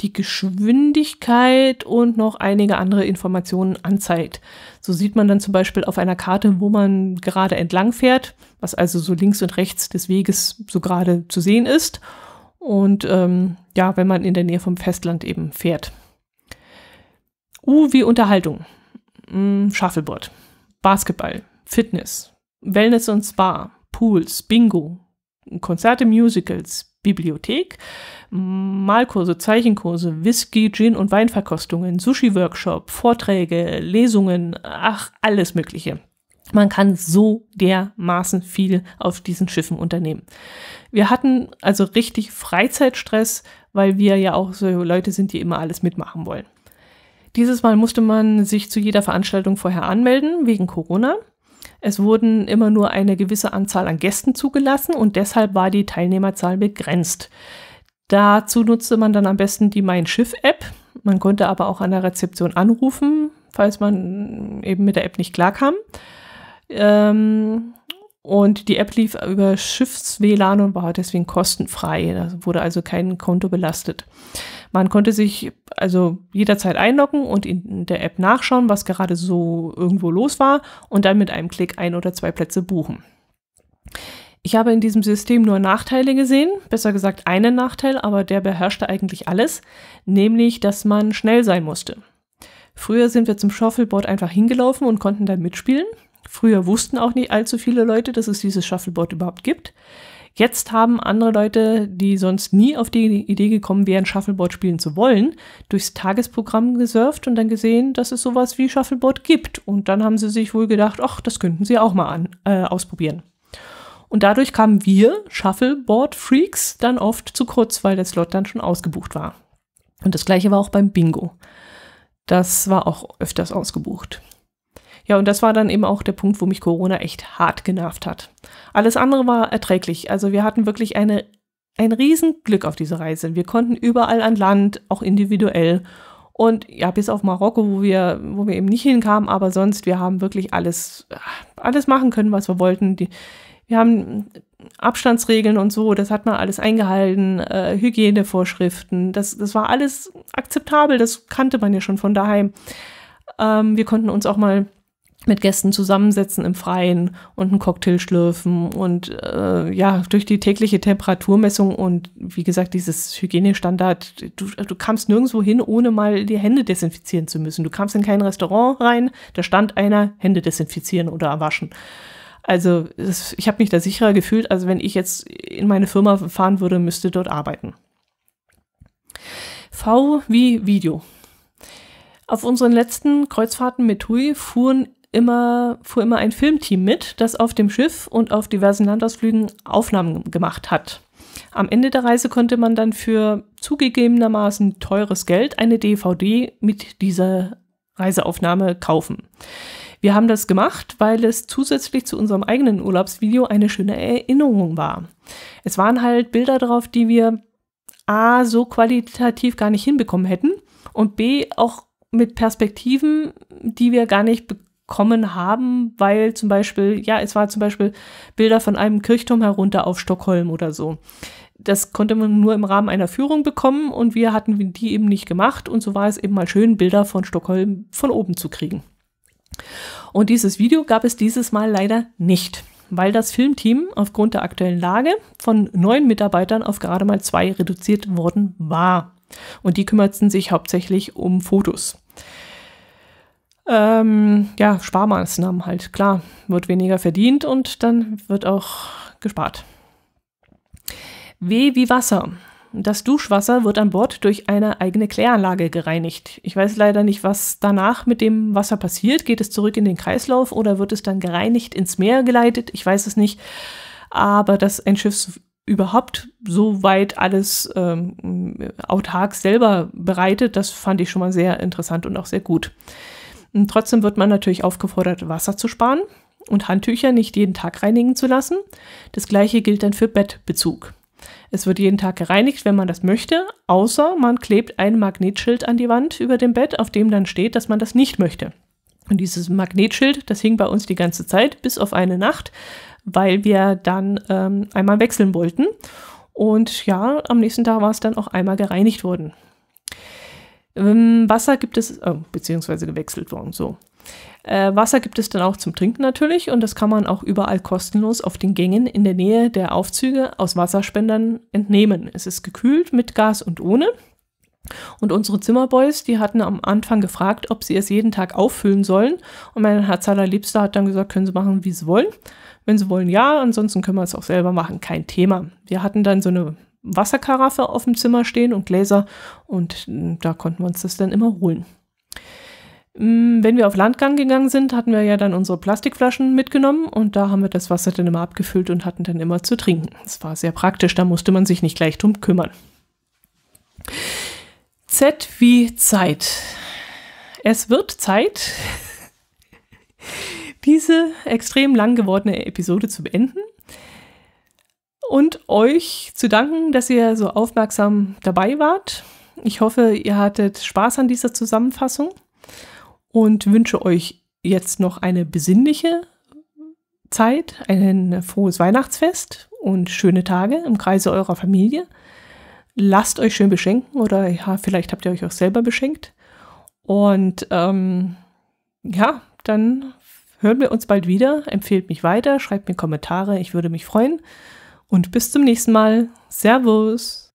Speaker 1: die Geschwindigkeit und noch einige andere Informationen anzeigt. So sieht man dann zum Beispiel auf einer Karte, wo man gerade entlang fährt, was also so links und rechts des Weges so gerade zu sehen ist. Und ähm, ja, wenn man in der Nähe vom Festland eben fährt. U wie Unterhaltung, mm, Shuffleboard, Basketball, Fitness, Wellness und Spa, Pools, Bingo, Konzerte, Musicals, Bibliothek, Malkurse, Zeichenkurse, Whisky, Gin und Weinverkostungen, Sushi-Workshop, Vorträge, Lesungen, ach, alles Mögliche. Man kann so dermaßen viel auf diesen Schiffen unternehmen. Wir hatten also richtig Freizeitstress, weil wir ja auch so Leute sind, die immer alles mitmachen wollen. Dieses Mal musste man sich zu jeder Veranstaltung vorher anmelden, wegen Corona. Es wurden immer nur eine gewisse Anzahl an Gästen zugelassen und deshalb war die Teilnehmerzahl begrenzt. Dazu nutzte man dann am besten die Mein Schiff-App. Man konnte aber auch an der Rezeption anrufen, falls man eben mit der App nicht klarkam. Ähm, und die App lief über Schiffs-WLAN und war deswegen kostenfrei. Da wurde also kein Konto belastet. Man konnte sich also jederzeit einloggen und in der App nachschauen, was gerade so irgendwo los war und dann mit einem Klick ein oder zwei Plätze buchen. Ich habe in diesem System nur Nachteile gesehen, besser gesagt einen Nachteil, aber der beherrschte eigentlich alles, nämlich dass man schnell sein musste. Früher sind wir zum Shuffleboard einfach hingelaufen und konnten dann mitspielen. Früher wussten auch nicht allzu viele Leute, dass es dieses Shuffleboard überhaupt gibt. Jetzt haben andere Leute, die sonst nie auf die Idee gekommen wären, Shuffleboard spielen zu wollen, durchs Tagesprogramm gesurft und dann gesehen, dass es sowas wie Shuffleboard gibt. Und dann haben sie sich wohl gedacht, ach, das könnten sie auch mal an, äh, ausprobieren. Und dadurch kamen wir, Shuffleboard-Freaks, dann oft zu kurz, weil der Slot dann schon ausgebucht war. Und das gleiche war auch beim Bingo. Das war auch öfters ausgebucht. Ja, und das war dann eben auch der Punkt, wo mich Corona echt hart genervt hat. Alles andere war erträglich. Also wir hatten wirklich eine, ein Riesenglück auf dieser Reise. Wir konnten überall an Land, auch individuell. Und ja, bis auf Marokko, wo wir, wo wir eben nicht hinkamen, aber sonst, wir haben wirklich alles, alles machen können, was wir wollten. Die, wir haben Abstandsregeln und so, das hat man alles eingehalten, äh, Hygienevorschriften, das, das war alles akzeptabel, das kannte man ja schon von daheim. Ähm, wir konnten uns auch mal mit Gästen zusammensetzen im Freien und einen Cocktail schlürfen und äh, ja, durch die tägliche Temperaturmessung und wie gesagt, dieses Hygienestandard, du, du kamst nirgendwo hin, ohne mal die Hände desinfizieren zu müssen. Du kamst in kein Restaurant rein, da stand einer, Hände desinfizieren oder waschen. Also das, ich habe mich da sicherer gefühlt, als wenn ich jetzt in meine Firma fahren würde, müsste dort arbeiten. V wie Video. Auf unseren letzten Kreuzfahrten mit Hui fuhren immer, fuhr immer ein Filmteam mit, das auf dem Schiff und auf diversen Landausflügen Aufnahmen gemacht hat. Am Ende der Reise konnte man dann für zugegebenermaßen teures Geld eine DVD mit dieser Reiseaufnahme kaufen. Wir haben das gemacht, weil es zusätzlich zu unserem eigenen Urlaubsvideo eine schöne Erinnerung war. Es waren halt Bilder drauf, die wir A so qualitativ gar nicht hinbekommen hätten und B auch mit Perspektiven, die wir gar nicht bekommen bekommen haben, weil zum Beispiel, ja, es war zum Beispiel Bilder von einem Kirchturm herunter auf Stockholm oder so. Das konnte man nur im Rahmen einer Führung bekommen und wir hatten die eben nicht gemacht und so war es eben mal schön, Bilder von Stockholm von oben zu kriegen. Und dieses Video gab es dieses Mal leider nicht, weil das Filmteam aufgrund der aktuellen Lage von neun Mitarbeitern auf gerade mal zwei reduziert worden war. Und die kümmerten sich hauptsächlich um Fotos ähm, ja, Sparmaßnahmen halt. Klar, wird weniger verdient und dann wird auch gespart. W wie Wasser. Das Duschwasser wird an Bord durch eine eigene Kläranlage gereinigt. Ich weiß leider nicht, was danach mit dem Wasser passiert. Geht es zurück in den Kreislauf oder wird es dann gereinigt ins Meer geleitet? Ich weiß es nicht. Aber dass ein Schiff überhaupt so weit alles ähm, autark selber bereitet, das fand ich schon mal sehr interessant und auch sehr gut. Und trotzdem wird man natürlich aufgefordert, Wasser zu sparen und Handtücher nicht jeden Tag reinigen zu lassen. Das gleiche gilt dann für Bettbezug. Es wird jeden Tag gereinigt, wenn man das möchte, außer man klebt ein Magnetschild an die Wand über dem Bett, auf dem dann steht, dass man das nicht möchte. Und dieses Magnetschild, das hing bei uns die ganze Zeit, bis auf eine Nacht, weil wir dann ähm, einmal wechseln wollten. Und ja, am nächsten Tag war es dann auch einmal gereinigt worden. Ähm, Wasser gibt es, oh, beziehungsweise gewechselt worden, so. Äh, Wasser gibt es dann auch zum Trinken natürlich und das kann man auch überall kostenlos auf den Gängen in der Nähe der Aufzüge aus Wasserspendern entnehmen. Es ist gekühlt mit Gas und ohne. Und unsere Zimmerboys, die hatten am Anfang gefragt, ob sie es jeden Tag auffüllen sollen. Und mein Herz allerliebster hat dann gesagt, können sie machen, wie sie wollen. Wenn sie wollen, ja, ansonsten können wir es auch selber machen, kein Thema. Wir hatten dann so eine Wasserkaraffe auf dem Zimmer stehen und Gläser und hm, da konnten wir uns das dann immer holen. Hm, wenn wir auf Landgang gegangen sind, hatten wir ja dann unsere Plastikflaschen mitgenommen und da haben wir das Wasser dann immer abgefüllt und hatten dann immer zu trinken. Das war sehr praktisch, da musste man sich nicht gleich drum kümmern. Z wie Zeit. Es wird Zeit, [LAUGHS] diese extrem lang gewordene Episode zu beenden und euch zu danken, dass ihr so aufmerksam dabei wart. Ich hoffe, ihr hattet Spaß an dieser Zusammenfassung und wünsche euch jetzt noch eine besinnliche Zeit, ein frohes Weihnachtsfest und schöne Tage im Kreise eurer Familie. Lasst euch schön beschenken oder ja, vielleicht habt ihr euch auch selber beschenkt. Und ähm, ja, dann hören wir uns bald wieder. Empfehlt mich weiter, schreibt mir Kommentare, ich würde mich freuen. Und bis zum nächsten Mal. Servus.